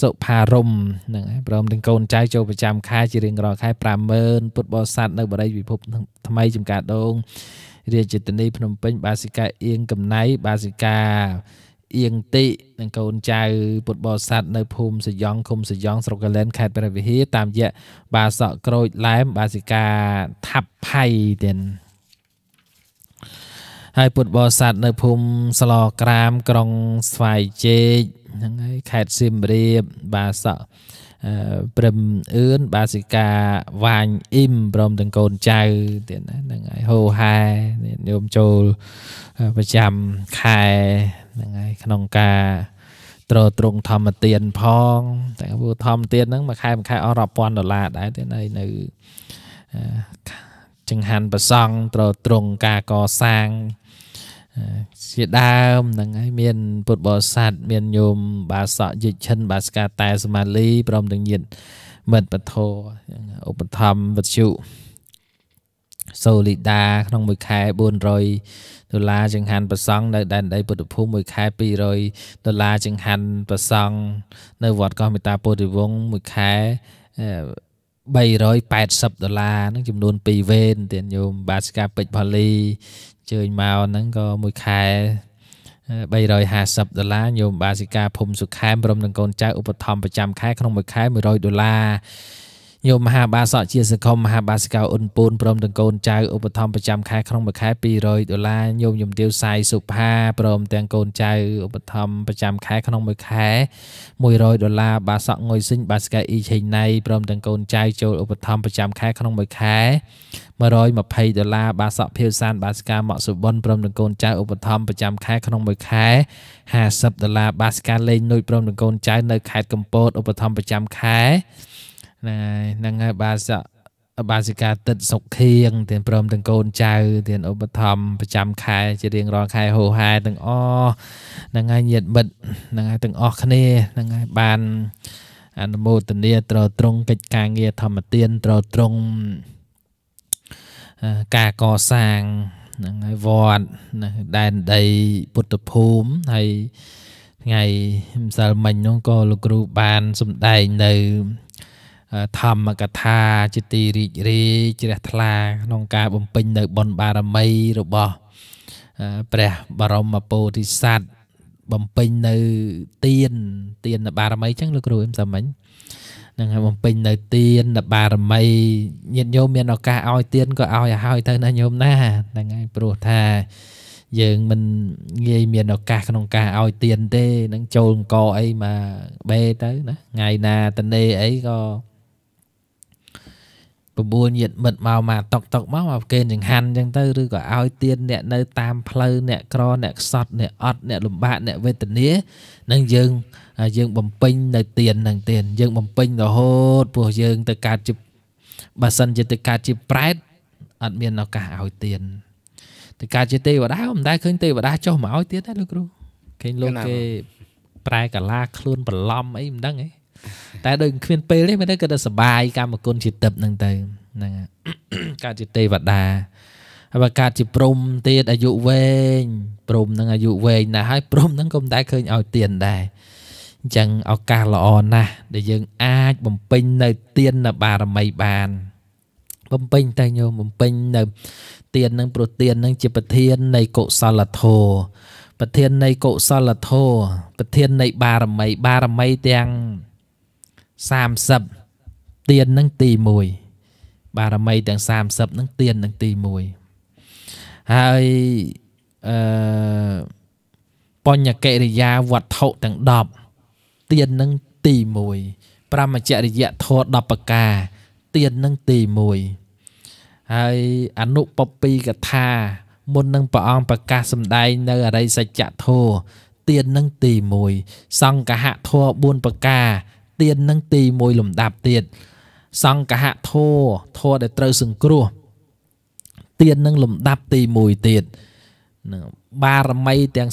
សុផារមហ្នឹងហើយព្រមទាំងកូនចៅចូលប្រចាំខែជារៀងរាល់ខែ50000ពុទ្ធបរិស័ទនៅបរិយពិភពថ្មីចំការដងរាជធានីភ្នំពេញបាសិកាអៀងកំណៃបាសិកាអៀងតិនិងកូនចៅ ពុទ្ធបរិស័ទនៅភូមិសយ៉ងឃុំសយ៉ងស្រុកកលែនខេត្តព្រះវិហារតាមរយៈបាសក់ក្រូចឡែមបាសិកាថាប់ផៃទៀតហើយពុទ្ធបរិស័ទនៅភូមិស្លក្រាមក្រុងស្វាយជេកហ្នឹងហើយខេត្តសៀមរាបបាសក់ព្រឹមអឿនបាសិកាវាញអ៊ីមព្រមទាំងកូនចៅទៀតណាហ្នឹងហើយហូហែញោមចូលប្រចាំខែហ្នឹងហើយក្នុងការត្រត្រង់ធម្មទាន ផង តែព្រោះធម្មទានហ្នឹងមួយខែមួយខែអស់រាប់ពាន់ដុល្លារដែរទៀតហើយនៅចង្ហាន់ប្រសង់ ត្រត្រង់ការកសាងជាដើមហ្នឹងហើយមានពុទ្ធបរិស័ទមានញោមបាសកយិច្ឆិន បាសកាតែសមាលីព្រមទាំងញាតមិត្តបធរឧបត្ថម្ភវត្ថុសូលីដាក្នុងមួយខែ400ដុល្លារចង្ហាន់ប្រសង់នៅដែនដីពុទ្ធភូមិមួយខែ200ដុល្លារចង្ហាន់ប្រសង់នៅវត្តកោះមេតាពុទ្ធវង្សមួយខែ380ដុល្លារហ្នឹងចំនួន2វេនទៀតញោមបាសកាពេជ្រផលីជើញមកហ្នឹងក៏មួយខែ350ដុល្លារញោមបាសិកាភូមិសុខែមព្រមនឹងកូនចៅឧបត្ថម្ភប្រចាំខែក្នុងមួយខែ100ដុល្លារយកមហាបាសកជាសង្គមមហាបាសិកោអ៊ុនពូនព្រមទាំងកូនចៅឧបត្ថម្ភប្រចាំខែក្នុងមួយខែ200ដុល្លារញោមយមទាវសាយសុផាព្រមទាំងកូនចៅឧបត្ថម្ភប្រចាំខែក្នុងមួយខែ100ដុល្លារបាសកងុយសិញបាសិកាអ៊ីឆេងណៃព្រមទាំងកូនចៅចូលឧបត្ថម្ភប្រចាំខែក្នុងមួយខែ120ដុល្លារបាសកភាវសានបាសិកាមកសុបុនព្រមទាំងកូនចៅឧបត្ថម្ភប្រចាំខែក្នុងមួយខែ50ដុល្លារបាសិកាលេងនុយព្រមទាំងកូនចៅនៅខេត្តកំពតឧបត្ថម្ភប្រចាំខែហ្នឹងហើយហ្នឹងហើយបាសកបាសិកាទឹកសុខៀងទាំងព្រមទាំងកូនចៅទាំងឧបត្ថម្ភប្រចាំខែជារៀងរាល់ខែហូហែទាំងអស់ហ្នឹងហើយញាតិមិត្តហ្នឹងហើយទាំងអស់គ្នាហ្នឹងហើយបានអនុមោទនាត្រត្រង់កិច្ចការងារធម្មទានត្រត្រង់ការកសាងហ្នឹងហើយវត្តដែនដីពុទ្ធភូមិហើយថ្ងៃម្សិលមិញនោះក៏លោកគ្រូបានសម្ដែងនៅធម្មកថាជាទីរីករាយជ្រះថ្លាក្នុងការបំពេញនៅបុណ្យបារមីរបស់ព្រះបរមពោធិសត្វបំពេញនៅទានទានបារមីចឹងលោកគ្រូអឹមសាមញ្ញនឹងហើយបំពេញនៅទានបារមីញាតិញោមមានឱកាសឲ្យទានក៏ឲ្យឲ្យហើយទៅណាញោមណាហ្នឹងហើយព្រោះថាយើងមិនងាយមានឱកាសក្នុងការឲ្យទៀនទេនឹងចូលអង្គអីមកបេទៅណាថ្ងៃណាតនេអីក៏9ញាតិមិត្តមកមកតុកតុកមកមកគេចង្ហាន់អញ្ចឹងទៅឬក៏ឲ្យទៀនអ្នកនៅតាមផ្លូវអ្នកក្រអ្នកខ្សត់អ្នកអត់អ្នកលំបាកអ្នកវេទនានឹងយើងយើងបំពេញនៅទៀននឹងទៀនយើងបំពេញរហូតពោះយើង ទៅកើតជាបើសិនជាទៅកើតជាប្រែតអត់មានឱកាសឲ្យទៀនទៅកើតជាទេវតាមិនដែលឃើញទេវតា ចុះមកឲ្យទៀនទេលោកគ្រូឃើញលោកគេប្រែកាឡាខ្លួនបន្លំអីមិនដឹងទេតែដូចគ្មានពេលទេមែនទេគាត់ទៅសបាយកម្មគុណជាទឹកហ្នឹងទៅហ្នឹងកើតជាទេវតាហើយបើកើតជាព្រំទៀតអាយុវែងព្រំហ្នឹងអាយុវែងណាស់ហើយព្រំហ្នឹងក៏មិនដែលឃើញឲ្យទៀនដែរអញ្ចឹងឱកាសល្អណាស់ដែលយើងអាចបំពេញនៅទៀននៅបារមីបាន បំពេញតែញោមបំពេញនៅទៀននឹងប្រទៀននឹងជាប្រធាននៃកុសលធម៌ប្រធាននៃកុសលធម៌ប្រធាននៃបារមីបារមីទាំង30ទៀននឹងទី1បារមីទាំង30នឹងទៀននឹងទី1ហើយអឺបញ្ញកិរិយាវត្ថុទាំង10ទៀននឹងទី1ប្រមចរិយធម៌10ប្រការទៀននឹងទី1ហើយអនុបពីកថាមុននឹងព្រះអង្គប្រកាសសម្ដែងនៅអរិយសច្ចធម៌ទៀននឹងទី1សង្កហធម៌4ប្រការទាននឹងទី1លំដាប់ទៀតសង្កហធោធោដែលត្រូវសង្គ្រោះទាននឹងលំដាប់ទី1ទៀតបារមីទាំង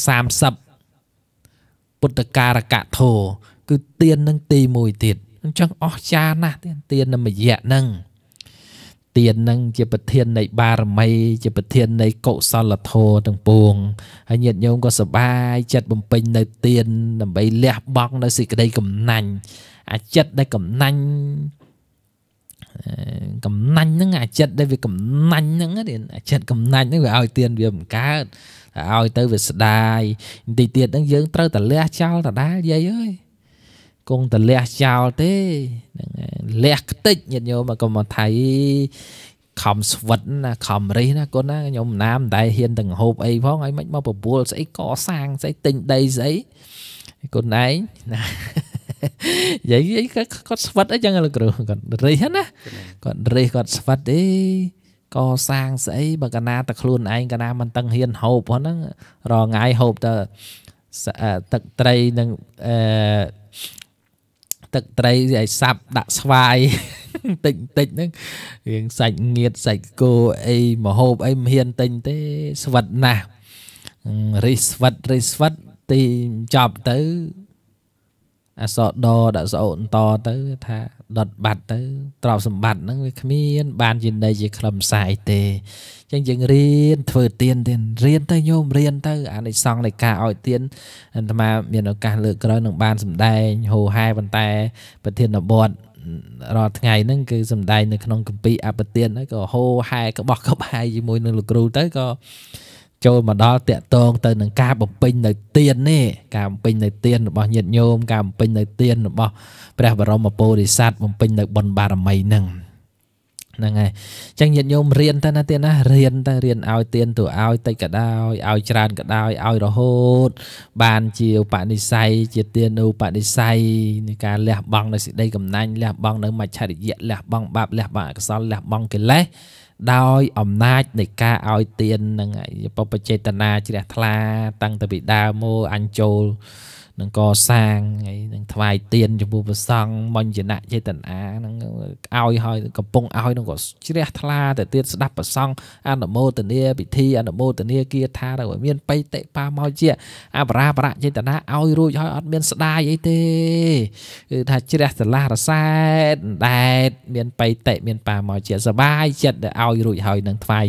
30ពុទ្ធការកៈធោគឺទាននឹងទី1ទៀតអញ្ចឹងអស្ចារ្យណាស់ទានទាននឹងមយៈនឹងទាននឹងជាប្រធាននៃបារមី ជាប្រធាននៃកុសលធម៌ទាំងពួងហើយញាតិញោមក៏សប្បាយចិត្តបំពេញនៅទានដើម្បីលះបង់នៅសេចក្តីកំណាញ់អាចិត្តដែលកំណាញ់កំណាញ់ហ្នឹងអាចិត្តដែលវាកំណាញ់ហ្នឹងរៀនអាចិត្តកំណាញ់ហ្នឹងវាឲ្យទៀនវាបង្កើតឲ្យទៅវាស្ដាយបន្តិចទៀតហ្នឹងយើងត្រូវតលះចោលតដាលយាយអើយគង់តលះចោលទេហ្នឹងលះខ្ទេចញាតិញោមមកកុំមកថៃខំស្វិតណាខំរិះណាកូនណាខ្ញុំណាមតែហ៊ានទាំងហូបអីផងហើយមិនមកបបួលស្អីកសាងស្អីទិញដីស្អីកូនឯងណានិយាយនិយាយគាត់ស្វិតអីចឹងលោកគ្រូគាត់រិះណាគាត់រិះគាត់ស្វិតអីកសាងស្អីបើកណាតែខ្លួនឯងកណាមិនតឹងហ៊ានហូបហ្នឹងរងាយហូបទៅទឹកត្រីនឹងអឺទឹកត្រីឲ្យសាប់ដាក់ស្វាយតិចតិចហ្នឹងរឿងសាច់ងៀតសាច់គោអីមហូបអីមិនហ៊ានទិញទេស្វិតណាស់រិះស្វិតរិះស្វិតទីចប់ទៅអសរដដាក់ស្អោតតទៅថាដុតបាត់ទៅទ្រព្យសម្បត្តិហ្នឹងវាគ្មាន បានជានៃជាខ្លឹមសារអីទេអញ្ចឹងយើងរៀនធ្វើទៀនទៀនរៀនទៅញោមរៀនទៅអានិសង្ឃនៃការឲ្យទៀនអាត្មាមានឱកាសលើកក្រោយនឹងបានសម្ដែងហូហែប៉ុន្តែ ប្រធានបទរាល់ថ្ងៃហ្នឹងគឺសម្ដែងនៅក្នុងកម្ពីអបទានហើយក៏ហូហែក្បោះក្បាយជាមួយនឹងលោកគ្រូទៅក៏ចូលមកដល់តកតងទៅនឹងការបំពេញនៅទាននេះការបំពេញនៅទានរបស់ញាតិញោមការបំពេញនៅទានរបស់ព្រះបរមពោធិសត្វបំពេញនៅបុណ្យបារមីនឹងហ្នឹងហើយអញ្ចឹងញាតិញោមរៀនទៅណាទៀតណារៀនទៅរៀនឲ្យទៀនទៅឲ្យតិចក៏ដោយឲ្យច្រើនក៏ដោយឲ្យរហូត បានជាបនិស័យជាទៀននៅបនិស័យនៃការលះបង់នៅសេចក្តីកំណាញ់លះបង់នៅមច្ឆរិយៈលះបង់បាបលះបង់អកុសលលះបង់កិលេសដោយអំណាចនៃការឲ្យទាននឹងបពចេតនាជ្រះថ្លាតាំងតពីដើមមកអញ្ចូលនឹងកសាងហើយនឹងថ្វាយទៀនចំពោះព្រះសង្ឃបញ្ញណៈចេតនានឹងឲ្យហើយកំពុងឲ្យនឹងក៏ជ្រះថ្លាទៅទៀតស្ដាប់ព្រះសង្ឃអនុមោទនាពិធីអនុមោទនាគាថាដល់មានបេតិបាមកជាអបរាបរៈចេតនាឲ្យរួចហើយអត់មានស្ដាយអីទេគឺថាជ្រះឆ្លាស់រសែតដែតមានបេតិមានបាមកជាសបាយចិត្តដែលឲ្យរួចហើយនឹងថ្វាយ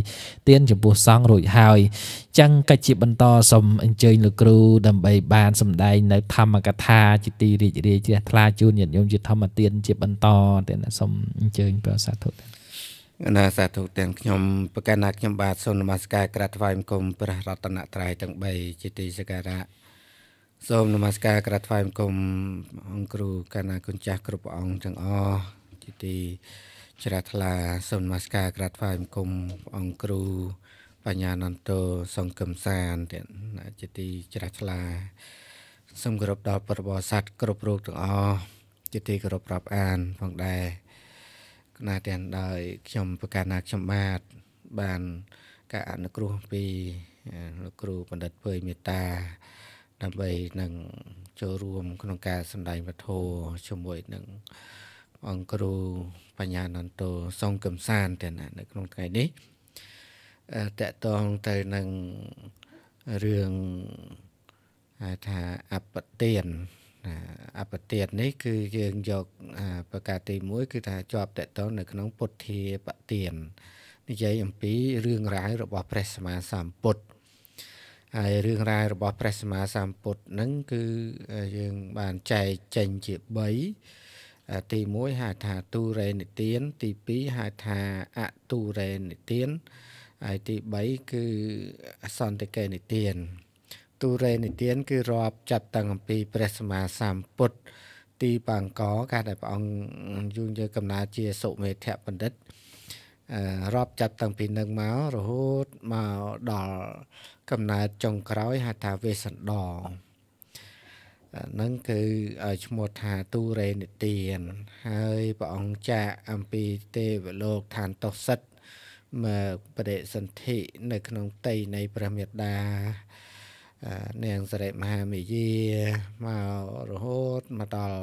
ទៀនចំពោះសង្ឃរួចហើយចឹងកិច្ចជាបន្តសូមអញ្ជើញលោកគ្រូ ដើម្បីបានសម្ដែងនៅធម្មកថា ជាទីរីករាយជ្រះថ្លាជូនញាតិញោមជាធម្មទានជាបន្តទៀតសូមអញ្ជើញព្រះសាធុណាសាធុទាំងខ្ញុំប្រកាសណាខ្ញុំបាទសូមនមស្ការក្រាបថ្វាយបង្គំព្រះរតនត្រ័យទាំង3ជាទីសក្ការៈសូមនមស្ការក្រាបថ្វាយបង្គំអង្គគ្រូកណ្ណាគុណចាស់គ្រប់ព្រះអង្គទាំងអស់ជាទីជ្រះថ្លាសូមនមស្ការក្រាបថ្វាយបង្គំអង្គគ្រូបញ្ញានន្តោសង្គមសានទៀតជាទីជ្រះថ្លាសូមគោរពដល់ប្រវត្តិសាស្ត្រគ្រប់រូបទាំងអស់ជាទីគោរពប្រាប់អានផងដែរគណៈទាំងដោយខ្ញុំប្រកាសណាខ្ញុំបាទបានការអនុគ្រោះពីលោកគ្រូបណ្ឌិតពើមេតា ដើម្បីនឹងចូលរួមក្នុងការសម្ដែងពធជាមួយនឹងអង្គគ្រូបញ្ញានន្តោសង្គមសានទាំងនៅក្នុងថ្ងៃនេះតកតងទៅនឹងរឿងហៅថាអបទានអបទាននេះគឺយើងយកប្រការទី1គឺថាជាប់តកតងនៅក្នុងពុទ្ធាបទាននិយាយអំពីរឿងរ៉ាវរបស់ព្រះសម្មាសម្ពុទ្ធហើយរឿងរ៉ាវរបស់ព្រះសម្មាសម្ពុទ្ធនឹងគឺយើងបានចែកចេញជា3ទី1ហៅថាទូរេនិទាន ទី2ហៅថាអទូរេនិទានទីហើយទី3គឺអសន្តកេនិទានទុរេនិទាន គឺរាប់ចាប់តាំងអំពីព្រះសម្មាសម្ពុទ្ធទីបង្កកាលដែលព្រះអង្គយូរយើកំណើជាសុមេធបណ្ឌិតរាប់ចាប់តាំងពីនឹងមករហូតមកដល់កំណើចុងក្រោយហៅថាវេសន្តរនឹងគឺឈ្មោះថាទុរេនិទានហើយព្រះអង្គចាកអំពីទេវលោកឋានតុសិទ្ធមកបដិសន្ធិនៅ ក្នុងផ្ទៃនៃព្រះមេតានាងសរិមហាមេយាមករហូតមកដល់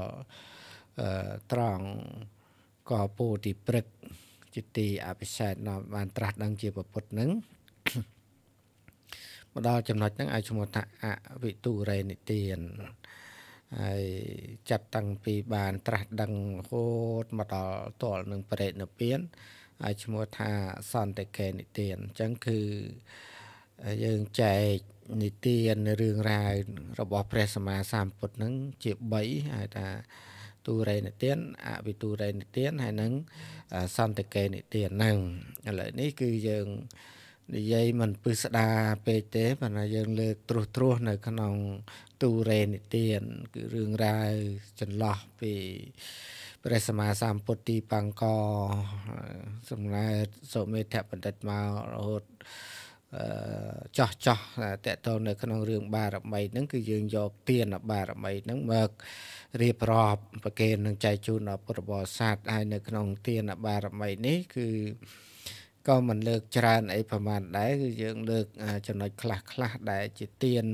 ត្រង់កពោទីព្រឹកជាទីអភិសេកនាំបានត្រាស់ដឹងជាពុទ្ធនឹងមកដល់ចំណុចហ្នឹងឲ្យឈ្មោះថាអវិទុរេនិទានហើយចាត់តាំងពីបានត្រាស់ដឹងរហូតមកដល់តលនឹងបរិនិព្វានឲ្យឈ្មោះថាសន្តិកេនិទានអញ្ចឹងគឺយើងចែកនិទានរឿងរ៉ាវរបស់ព្រះសម្មាសម្ពុទ្ធនឹងជា3ហៅថាទូរេនិទានអវិទូរេនិទានហើយនឹងសន្តិកេនិទានហ្នឹងឥឡូវនេះគឺយើងនិយាយមិនពិស្ដាពេកទេប៉ុន្តែយើងលើកត្រុសត្រុសនៅ ក្នុងទូរេនិទានគឺរឿងរ៉ាវចន្លោះពីព្រះសម្មាសម្ពុទ្ធទីបង្កសំណើសុមេធបណ្ឌិតមករហូតចោះចោះតកតនៅក្នុងរឿងបារមីហ្នឹងគឺយើងយកទានបារមីហ្នឹងមករៀបរាប់ប្រគេននឹងចែកជូនដល់ពុទ្ធបរិស័ទហើយនៅក្នុងទានបារមីនេះគឺក៏មិនលើកច្រើនអីប្រមាណដែរគឺយើងលើកចំណុចខ្លះខ្លះដែល ជាទាន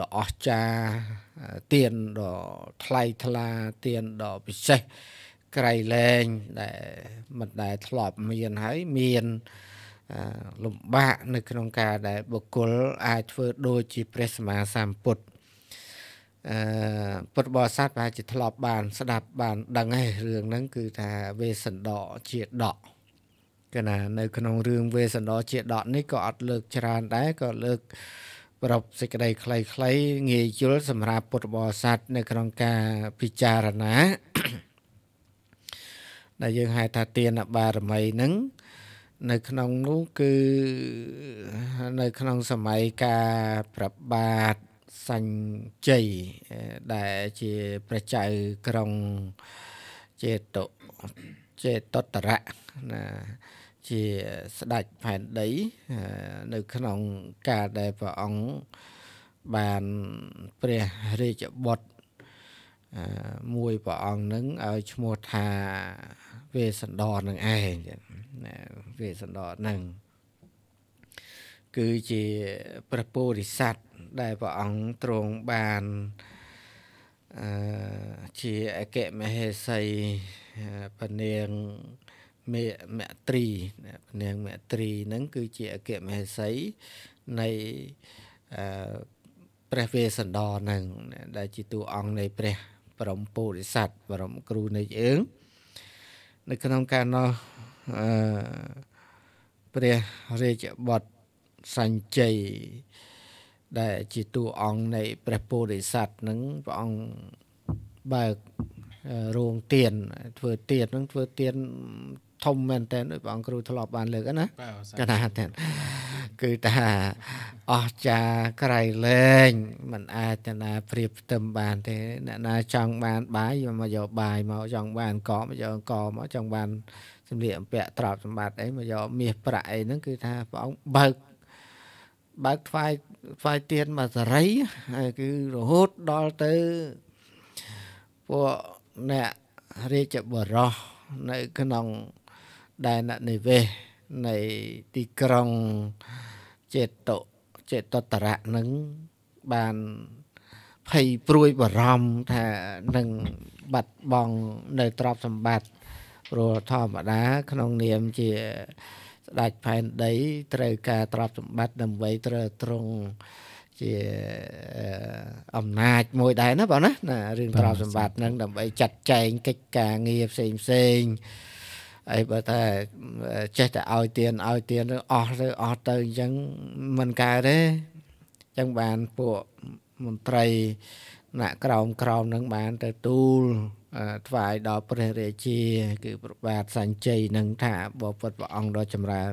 ដ៏អស្ចារ្យទានដ៏ថ្លៃថ្លាទានដ៏ពិសេសក្រៃលែងដែលមិនដែលធ្លាប់មានហើយមានលំបាកនៅក្នុងការដែលបុគ្គលអាចធ្វើដូចជាព្រះសម្មាសម្ពុទ្ធអឺពុទ្ធបរិស័ទប្រហែលជាធ្លាប់បានស្ដាប់បានដឹងហើយរឿងហ្នឹងគឺថាវេសន្តរជាដកកណា នៅក្នុងរឿងវេសន្តរជាដកនេះក៏អត់លើក ច្រើនដែរក៏លើក ប្រពសេចក្តីខ្លីៗងាយយល់សម្រាប់ពុទ្ធបរិស័ទនៅក្នុងការពិចារណាដែលយើងហៅថាទានបារមីហ្នឹងនៅក្នុងនោះគឺ នៅក្នុងសម័យការប្របាទសញ្ជ័យដែលជាព្រះចៅក្រុងចេតុចេតុត្តរៈណាជាស្ដេចផែនដី នៅក្នុងការដែលព្រះអង្គបានព្រះរាជបុត្រមួយព្រះអង្គនឹងឲ្យឈ្មោះថាវាសណ្ដរនឹងឯងណាវាសណ្ដរនឹងគឺជាព្រះពោធិសត្វដែលព្រះអង្គទ្រង់បានអឺជាអគ្គមហេសីពនាងមេមត្រីពនាងមត្រីហ្នឹងគឺជាអគ្គមហេសីនៃអឺព្រះវេស្សន្តរហ្នឹងដែល ជាតួអង្គនៃព្រះព្រមពោធិសត្វបរមគ្រូនៃយើងនៅក្នុងកាលនោះអឺព្រះរាជបុត្រសញ្ជ័យដែលជាតួអង្គនៃព្រះពោធិសត្វនឹងព្រះអង្គបើករោងទៀនធ្វើទៀននឹងធ្វើទៀនធំមែនតើដោយព្រះអង្គគ្រូធ្លាប់បានលើកណាកណាតើគឺថាអស្ចារក្រៃលែងមិនអាចទៅណាព្រៀបផ្ទឹមបាន ទេអ្នកណា ចង់បានបាយមកយកបាយមកចង់បានកមកយកកមកចង់បាន សម្លៀកបំពាក់ទ្រព្យសម្បត្តិអីមកយកមាសប្រាក់អីហ្នឹងគឺថាព្រះអង្គបើកបើកថ្វាយថ្វាយទៀនមកសរីគឺរហូតដល់ទៅពួកអ្នករាជបរោះនៅក្នុងដែលណនិវេសនៃទីក្រុងចេតុចេតតរៈនឹងបានភ័យព្រួយបារម្ភថានឹងបាត់បង់នៅទ្រព្យសម្បត្តិព្រោះធម្មតាក្នុងនាមជាស្ដេចផែនដីត្រូវការទ្រព្យសម្បត្តិដើម្បីត្រូវត្រង់ជាអំណាចមួយដែរណាបងណារឿងទ្រព្យសម្បត្តិហ្នឹងដើម្បីចាត់ចែងកិច្ចការងារផ្សេងផ្សេងអីបើតែចេះតែឲ្យទៀនឲ្យទៀនឬអស់ឬអស់ទៅអញ្ចឹងមិនកើតទេអញ្ចឹងបានពួកមន្ត្រីអ្នកក្រោមក្រោមនឹងបាន ទៅទូលថ្វាយដល់ព្រះរាជា គឺប្របាទសញ្ជ័យនឹងថាបពុតព្រះអង្គដ៏ចម្រើន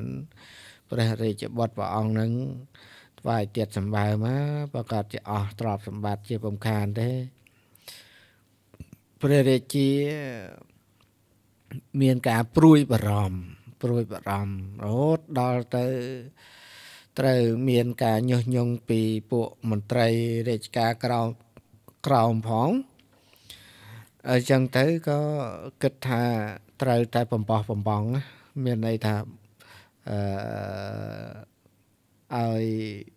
ព្រះរាជបុត្រព្រះអង្គនឹងថ្វាយទៀតសម្បើមកប្រកាសជាអស់ទ្រព្យសម្បត្តិជាពំខានទេព្រះរាជាមានការព្រួយបារម្ភព្រួយបារម្ភរហូតដល់ទៅ ត្រូវមានការញុះញង់ពីពួកមន្ត្រីរាជការក្រោមក្រោមផងអញ្ចឹងទៅក៏គិតថាត្រូវតែបំបោះបំបងមានន័យថាអឺឲ្យ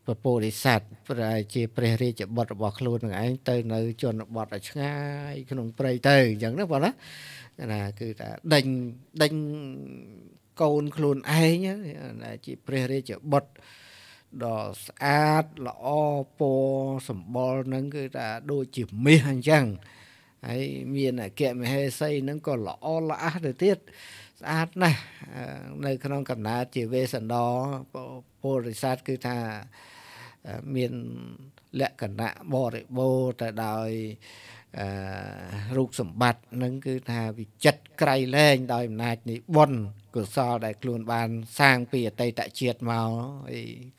ពពុរិស័តប្រែជាព្រះរាជបុត្ររបស់ខ្លួននឹងឯងទៅនៅជនបទឲ្យឆ្ងាយ ក្នុងព្រៃទៅអញ្ចឹងណាបងណាណាគឺថាដេញដេញកូនខ្លួនឯងណាជាព្រះរាជបុត្រដ៏ស្អាតល្អពណ៌សម្បុរហ្នឹងគឺថាដូចជាមាសអញ្ចឹងហើយមានអគ្គមហេសីហ្នឹងក៏ល្អល្អះទៅទៀតស្អាតណាស់នៅក្នុងកំណើតជាវេសន្តរពលរិស័ទគឺថាមានលក្ខណៈបរិបូរទៅដោយអអឺរូបសម្បត្តិនឹងគឺថាវិចិត្រក្រៃលែងដោយអំណាចនៃបុណ្យកុសលដែលខ្លួនបាន សាងពីអតីតជាតិមក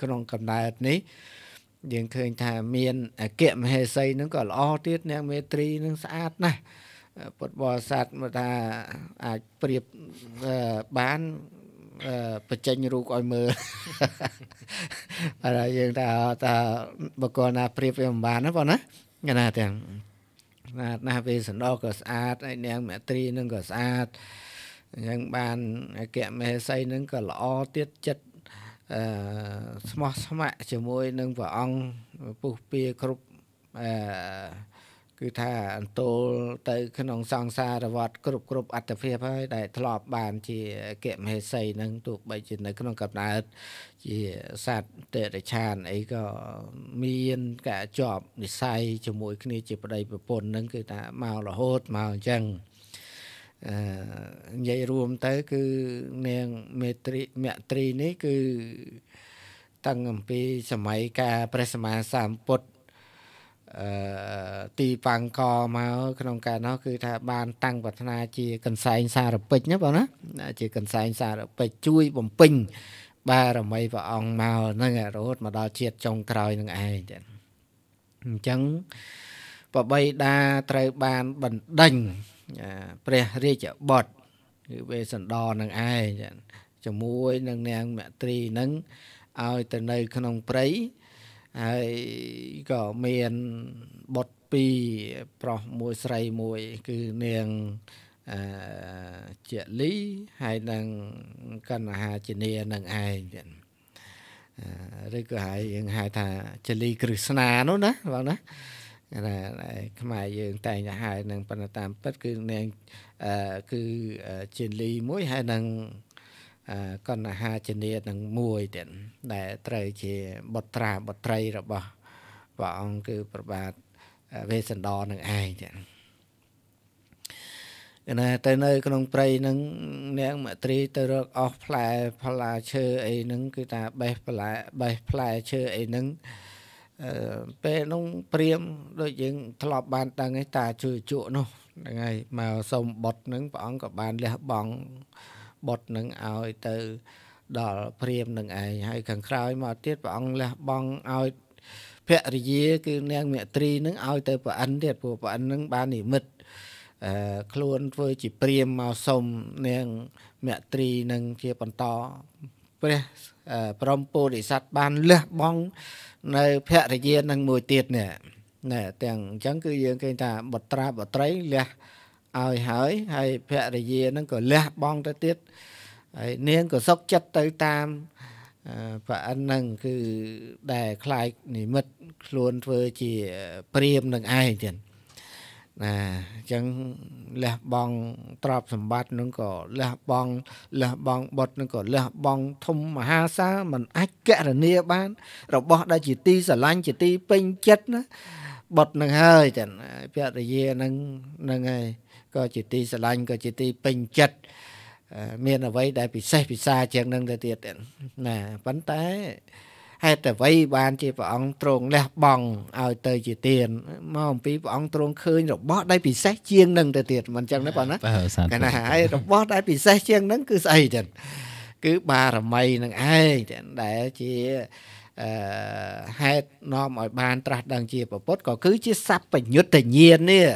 ក្នុងកំណើតនេះយើងឃើញថាមានអគ្គមហេសីនឹងក៏ល្អទៀតអ្នកមេត្រីនឹងស្អាតណាស់ពុទ្ធបរិស័ទមកថាអាចប្រៀបបានបញ្ចេញរូបឲ្យមើលបាទយើងថាថាបកលណាប្រៀបវាមិនបានណាបងណាណាទាំងស្អាតណាស់វេសន្តរក៏ស្អាតហើយនាងមេត្រីនឹងក៏ស្អាតអញ្ចឹងបានអគ្គមហេសីនឹងក៏ល្អទៀតចិត្តអឺស្មោះស្ម័គ្រជាមួយនឹងព្រះអង្គពុះពៀគ្រប់អឺគឺថាអន្តោលទៅក្នុងសង្សារវត្តគ្រប់គ្រប់អត្តភាពហើយដែលធ្លាប់បាន ជាកិមហេសីនឹងទោះបីជានៅក្នុងកំណើតជាសត្វតេរឆានអីក៏មានការជាប់និស័យជាមួយ គ្នាជាប្តីប្រពន្ធនឹងគឺថាមករហូតមកអញ្ចឹងអឺនិយាយរួមទៅ គឺនាងមេត្រីមត្រីនេះគឺតាំងអំពីសម័យកាលព្រះសម្មាសម្ពុទ្ធអឺទីប៉ាំងកមកក្នុងកាលនោះគឺថាបាន តាំងប្រាថ្នាជាកន្សែងសារពេជ្រណាបងណាជាកន្សែងសារពេជ្រជួយបំពេញបារមីព្រះអង្គមកហ្នឹងរហូតមកដល់ជាតិចុងក្រោយនឹងឯងចឹងអញ្ចឹងបបីតាត្រូវបានបណ្ដេញព្រះរាជបុត្រគឺវេស្សន្តរនឹងឯងចឹងជាមួយនឹងនាងមត្រីនឹងឲ្យទៅនៅក្នុងព្រៃហើយក៏មានបុត្រពីរប្រុសមួយស្រីមួយ គឺនាងអឺជាលីហើយនឹងកណ្ណហាជានីនឹងឯងទៀតឬក៏ហើយយើងហៅថាចលីគ្រឹស្ណានោះណាបងណាណាខ្មែរយើងតែងតែហៅនឹងប៉ុន្តែតាមពិតគឺនាងអឺគឺជាលីមួយហើយនឹងកណ្ណាហាជនីនឹងមួយទៀតដែលត្រូវជាបុត្រាបុត្រីរបស់ព្រះអង្គគឺប្របាទវេស្សន្តរនឹងឯងទៀតណាតែនៅក្នុងព្រៃនឹងនាងមត្រីទៅរកអស់ផ្លែផ្លាឈើអីហ្នឹងគឺថាបេះផ្លែបេះផ្លែឈើអីហ្នឹងអឺពេលនោះព្រាមដូចយើងធ្លាប់បានដឹងឯតាជួយជក់នោះហ្នឹងហើយមកសុំបុតហ្នឹងព្រះអង្គក៏បានលះបង់បុត្រនឹងឲ្យទៅដល់ព្រាមនឹងឯងហើយខាងក្រោយមកទៀតព្រះអង្គលះបង់ឲ្យភរិយាគឺនាងមេត្រីនឹងឲ្យទៅ ប្រអិនទៀតព្រោះប្រអិននឹងបាននិមិត្តអឺខ្លួនធ្វើជាព្រាមមកសុំនាងមេត្រីនឹងជាបន្តព្រះព្រមពោធិសត្វបានលះបង់នៅភរិយានឹងមួយទៀតនេះណែទាំងអញ្ចឹងគឺយើងឃើញថាបត្រាបត្រីលះឲ្យហើយហើយភរិយានឹងក៏លះបង់ទៅទៀតហើយនាងក៏សុកចិត្តទៅតាមប្រអិនហ្នឹងគឺដែលคล้ายនិមិត្តខ្លួនធ្វើជាព្រាមនឹងឯងទៀតណាអញ្ចឹងលះបង់ទ្រព្យសម្បត្តិនឹងក៏លះបង់លះបង់បុតនឹងក៏លះបង់ធំមហាសាលมันអាចកណនីបាន របស់ដែលជាទីស្រឡាញ់ជាទីពេញចិត្តណាបុតនឹងហើយចឹងភរិយានឹងនឹងហើយក៏ជាទីស្រឡាញ់ក៏ជាទីពេញចិត្តមានអ្វីដែលពិសេសពិសាជាងនឹងទៅទៀតណាប៉ុន្តែហេតុអ្វីបាន ជាព្រះអង្គទ្រង់លះបង់ឲ្យទៅ ជាទានមកអំពីព្រះអង្គទ្រង់ឃើញរបស់ដែលពិសេសជាងនឹងទៅទៀតមិនចឹងទេបងណាកណាហើយរបស់ដែលពិសេសជាងនឹងគឺស្អីចឹងគឺបារមីនឹងឯងចឹងដែលជាអឺហេតុនាំឲ្យបានត្រាស់ដឹងជាពុទ្ធក៏គឺជាសัพពញ្ញុតញ្ញានេះ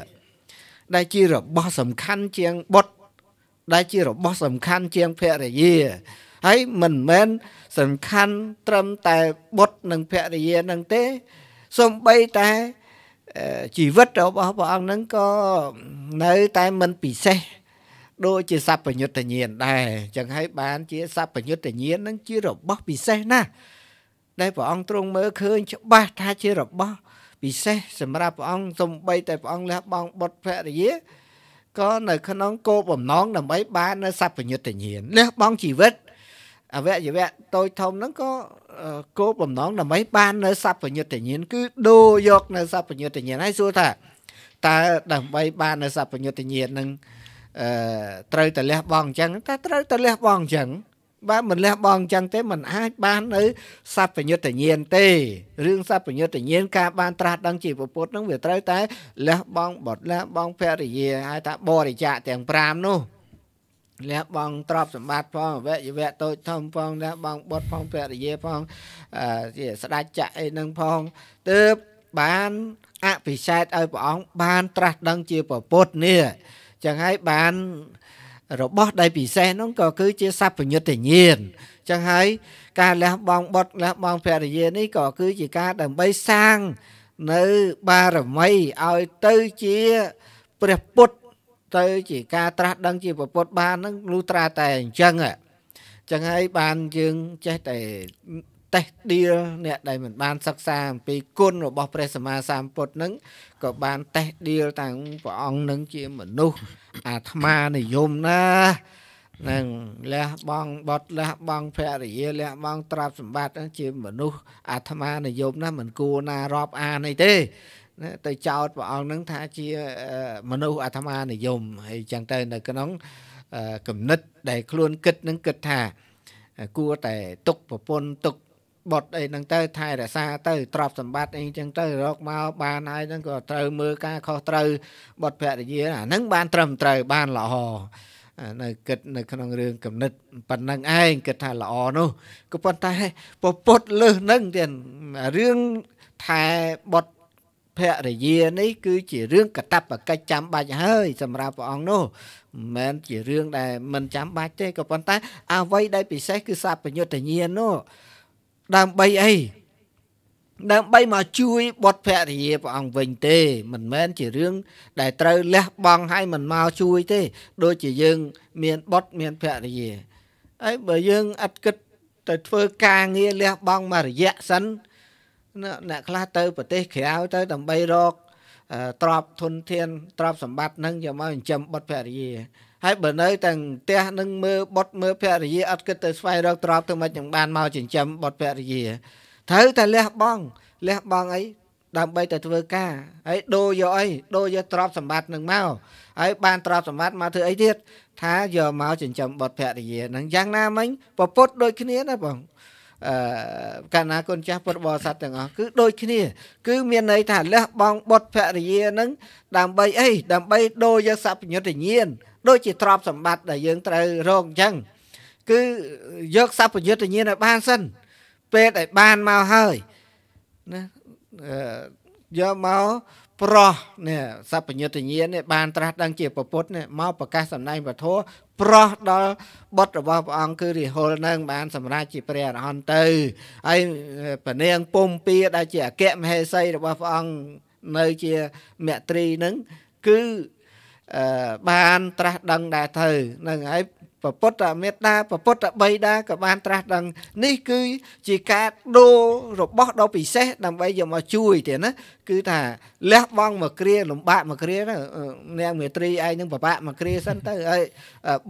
ដែលជារបស់សំខាន់ជាងបុត្រដែលជារបស់សំខាន់ជាងភរិយា ហើយមិនមែនសំខាន់ត្រឹមតែបុត្រនិងភរិយានឹងទេសូម្បីតែជីវិតរបស់ព្រះអង្គនឹងក៏នៅតែមិនពិសេសដូចជាសัพញ្ញត្តញាណដែរចឹងហើយបានជាសัพញ្ញត្តញាណនឹងជារបស់ពិសេសណាស់ដែលព្រះអង្គទ្រង់មើលឃើញច្បាស់ថាជារបស់ពិសេសសម្រាប់ព្រះអង្គសំបីតែព្រះអង្គលះបង់បុត្រភរិយាក៏នៅក្នុងគោលបំណងដើម្បីបាននៅសัพញ្ញុតញ្ញាណលះបង់ជីវិតអវយវៈតូចធំហ្នឹងក៏គោលបំណងដើម្បីបាននៅសัพញ្ញុតញ្ញាណគឺដូរយកនៅសัพញ្ញុតញ្ញាណហើយសួរថាតើដើម្បីបាននៅសัพញ្ញុតញ្ញាណហ្នឹងអឺត្រូវតែលះបង់អញ្ចឹងតើត្រូវតែលះបង់អញ្ចឹងបាទមិនលះបង់អញ្ចឹងទេมันអាច បាននៅសัพពញ្ញត្តញាណទេរឿងសัพពញ្ញត្តញាណការបានត្រាស់ដឹងជីវពុទ្ធនឹងវាត្រូវតែលះបង់បត់លះបង់ភរិយាហើយថាបរិច្ចាគទាំង5នោះលះបង់ទ្រព្យសម្បត្តិផងវយវៈតូចធំផងលះបង់បុត្រផងភរិយាផងអឺស្ដាច់ចាក់អីនឹងផងទើបបានអភិសេកឲ្យព្រះអង្គបាន ត្រាស់ដឹងជាពុទ្ធនេះចឹងហើយបានរបស់ដែលពិសេសនោះក៏គឺជាសัพញុត្តញ្ញាណចឹងហើយ ការលះបង់បុត្រលះបង់ភរិយានេះក៏គឺជាការដើម្បីសាង នៅបារមីឲ្យទៅជាព្រះពុទ្ធទៅជាការត្រាស់ដឹងជាព្រះពុទ្ធបាននឹងលុះត្រាតែអញ្ចឹងអញ្ចឹងហើយបានយើងចេះតែតេះដៀលអ្នកដែលមិនបានសិក្សាអំពីគុណរបស់ព្រះសម្មាសម្ពុទ្ធនឹងក៏បានតេះដៀលតាំងព្រះអង្គនឹងជាមនុស្សអាត្មានិយមណានឹងលះបង់បត់លះបង់ភរិយាលះបង់ទ្រព្យសម្បត្តិជាមនុស្សអាត្មានិយមណាមិនគួរណារាប់អានអីទេណាទៅចោតព្រះអង្គនឹងថាជាមនុស្សអាត្មានិយមហើយចឹងទៅនៅ ក្នុងគណិតដែលខ្លួនគិតនឹងគិតថាគួរតែទុកប្រពន្ធទុកបុតអីហ្នឹងទៅថែរក្សាទៅទ្រព្យសម្បត្តិអីចឹងទៅរកមកបានហើយហ្នឹងក៏ត្រូវមើលការខុសត្រូវបុតភរិយាអាហ្នឹងបានត្រឹមត្រូវបានល្អនៅគិតនៅក្នុងរឿងគំនិតប៉ុណ្្នឹងឯងគិតថាល្អនោះក៏ប៉ុន្តែពពុតលើសនឹងទៀតរឿងថែបុតភរិយានេះ គឺជារឿងកតបកិច្ចចាំបាច់ហើយ សម្រាប់ព្រះអង្គនោះមិនមែនជារឿងដែលមិនចាំបាច់ទេក៏ប៉ុន្តែអ្វីដែលពិសេសគឺសัพពញុត្តញាណនោះដើម្បីអីដើម្បីមកជួយបុត្រភរិយាព្រះអង្គវិញទេ មិនមែនជារឿងដែលត្រូវលះបង់ឲ្យមិនមកជួយទេ ដូចជាយើង មានបុត្រមានភរិយាហើយបើយើងឥតគិតទៅធ្វើការងារលះបង់មួយរយៈសិនអ្នកខ្លះទៅប្រទេសក្រៅទៅដើម្បីរកទ្រព្យធនធានទ្រព្យសម្បត្តិនឹងយកមកចិញ្ចឹមបុត្រភរិយាហើយបើនៅតែផ្ទះនឹងមើលបុតមើលភរិយាអត់គិតទៅស្វែងរកទ្រព្យទៅមិននឹងបានមកចិញ្ចឹមបុតភរិយាត្រូវតែលះបង់លះបង់អីដើម្បីតែធ្វើការហើយដូរយកអីដូរយកទ្រព្យសម្បត្តិនឹងមកហើយបានទ្រព្យសម្បត្តិមកធ្វើអីទៀតថាយកមកចិញ្ចឹមបុតភរិយានឹងយ៉ាងណាមិញពពុតដូចគ្នាណាបងអឺកាលណាកូនចាស់ពុទ្ធបរិស័ទទាំងអស់គឺដូចគ្នាគឺមានន័យថាលះបង់បុតភរិយានឹងដើម្បីអីដើម្បីដូរយកសពញ្ញុតញ្ញាណដូចជាទ្រព្យសម្បត្តិដែលយើងត្រូវរកអញ្ចឹងគឺយកសัพយុទ្ធញ្ញាណឲ្យបានសិនពេលឲ្យបានមកហើយណាយកមកប្រោះនេះសัพយុទ្ធញ្ញាណនេះបានត្រាស់ដឹងជាពុទ្ធនេះមកប្រកាសសម្ដែងពធប្រោះដល់បុត្ររបស់ព្រះអង្គគឺរិហុលនឹងបាន សម្រេចជាព្រះអរហន្តទៅហើយពនាងពុំពីដែលជាអគ្គមហេសីរបស់ព្រះអង្គនៅជាមត្រីនឹងគឺបានត្រាស់ដឹងដែរទៅនឹងហើយពពុទ្ធមេត្តាពពុទ្ធបិតាក៏បានត្រាស់ដឹងនេះគឺជាការដូររបស់ដ៏ពិសេសដើម្បីយកមកជួយទៀតណាគឺថាលះបង់មកគ្រាលំបាកមកគ្រានាងមេត្រីឯងនឹងពិបាកមកគ្រាសិនទៅហើយ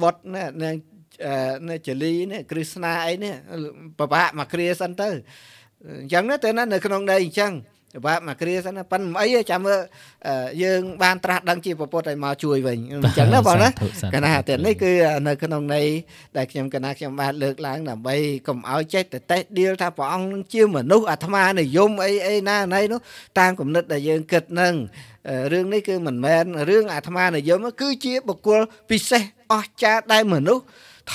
បុតនាងនៅចលីនេះគ្រឹស្ណាអីនេះពិបាកមកគ្រាសិនទៅអញ្ចឹងទៅណា នៅក្នុងដែរអញ្ចឹងច្បាប់មកគ្រាសិនប៉ិនមិនអីចាំមើលយើងបានត្រាស់ដឹងជាពុទ្ធឲ្យមកជួយវិញអញ្ចឹងណាបងណាកណាទៀតនេះគឺនៅក្នុងន័យដែលខ្ញុំកណាខ្ញុំបានលើកឡើងដើម្បីកុំឲ្យចេះតែតេះដៀលថាព្រះអង្គនឹងជាមនុស្សអាត្មានិយមអីអីណាណៃនោះតាមគំនិតដែលយើងគិតនឹងរឿងនេះគឺមិនមែនរឿងអាត្មានិយមគឺជាបុគ្គលពិសេសអស្ចារ្យដែលមនុស្ស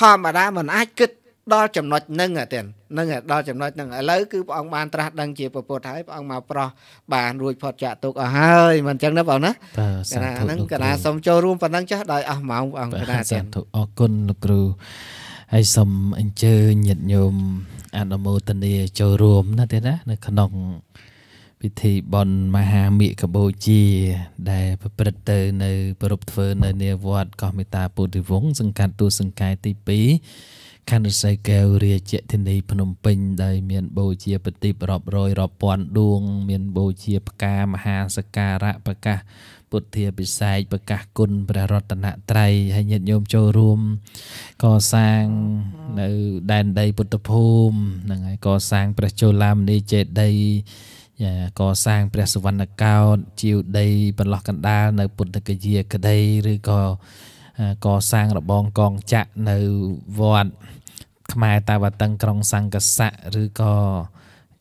ធម្មតាមិនអាចគិតដល់ចំណុចហ្នឹងទៀតហ្នឹងដល់ចំណុចហ្នឹងឥឡូវគឺព្រះអង្គបានត្រាស់ដឹងជាពពុទ្ធហើយព្រះអង្គមកប្រោះបានរួចផុតចាក់ទុកអស់ហើយមិនអញ្ចឹងណាបងណាបាទសាធុហ្នឹងកណាសូមចូលរួមប៉ុណ្ណឹងចាស់ដោយអស់ម៉ោងព្រះអង្គកណាសាធុអរគុណលោកគ្រូហើយសូមអញ្ជើញញាតិញោមអនុមោទនាចូលរួមណាទៀតណានៅក្នុងពិធីបុណ្យមហាមិគបូជាដែលប្រព្រឹត្តទៅនៅប្រពធ្វើនៅនាវត្តកោះមេតាពុទ្ធិវង្សសង្កាត់ទូសង្កាយទី2ខណ្ឌរសីកែវរាជធានីភ្នំពេញដែលមានបូជាប្រទីបរាប់រយរាប់ពាន់ដួងមានបូជាផ្កាមហាសការៈប្រកាស ពុទ្ធា ពិសេសប្រកាសគុណព្រះរតនត្រ័យហើយញាតិញោមចូលរួមកសាងនៅដែនដីពុទ្ធភូមិហ្នឹងហើយកសាងព្រះចូឡាមនីចេតីយ៉ាកសាងព្រះសវណ្ណកោដជាវដី បន្លោះកណ្ដាលនៅ ពុទ្ធគយាក្តីឬក៏កសាងរបងកងចាក់នៅវត្តខ្មែរតាវតឹងក្រុងសង្កស័កឬក៏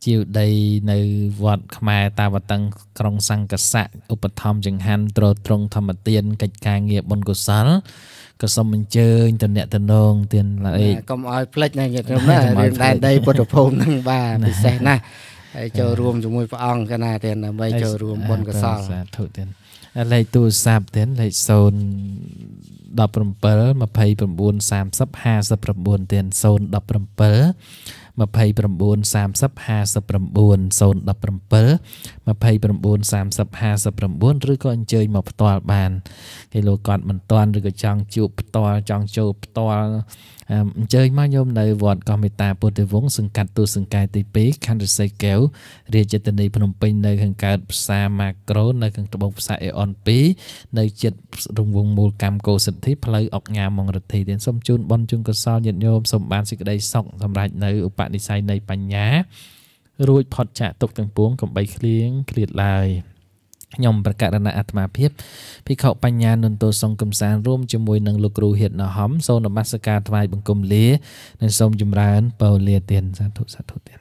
ជាវដីនៅវត្តខ្មែរតាវតឹងក្រុងសង្កស័កឧបត្ថម្ភចង្ហាន់ត្រត្រង់ធម្មទានកិច្ចការងារបុណ្យកុសលក៏សូមអញ្ជើញតំណាក់តំណងទានឡើយកុំឲ្យភ្លេចណាញាតិខ្ញុំណារឿងដែនដីពុទ្ធភូមិហ្នឹងបាទពិសេសណាស់ហើយចូលរួមជាមួយព្រះអង្គកណាទៀតដើម្បីចូលរួមបុណ្យកុសលសាធុទៀតលេខទូរស័ព្ទទៀតលេខ0 17 29 30 59ទៀត017 29 30 59 017 29 30 59 59ឬក៏អញ្ជើញមកផ្ទាល់បានគេលោកគាត់មិនតាន់ឬក៏ចង់ជួបផ្ទាល់ចង់ចូលផ្ទាល់អញ្ជើញមកញោមនៅវត្តកោះមេតាពុទ្ធវង្សសង្កាត់ទូសង្កាយទី2ខណ្ឌរិស័យកែវរាជធានីភ្នំពេញនៅខាងកើត ផ្សារម៉ាក្រូនៅខាងត្បូងផ្សារអេអន2នៅជិតរង្វង់មូលកម្មកោសិទ្ធិផ្លូវអុកញ៉ាមងរទ្ធីទៀតសូមជូនបនជូនកសលញាតិញោមសូមបានសេចក្តីសុខសម្រាប់នៅឧបនិស្ស័យនៃបញ្ញា រួចផុតចាកទុកទាំងពួងកំបីឃ្លៀងឃ្លាតឡើយ។ខ្ញុំប្រកាសរណអាត្មាភាពភិក្ខុបញ្ញានន្តោសង្ឃកំសានរួមជាមួយនឹងលោកគ្រូហៀតណហំសូមនមស្ការថ្វាយបង្គំលានិងសូមចម្រើនពរលាទានសាធុសាធុទាន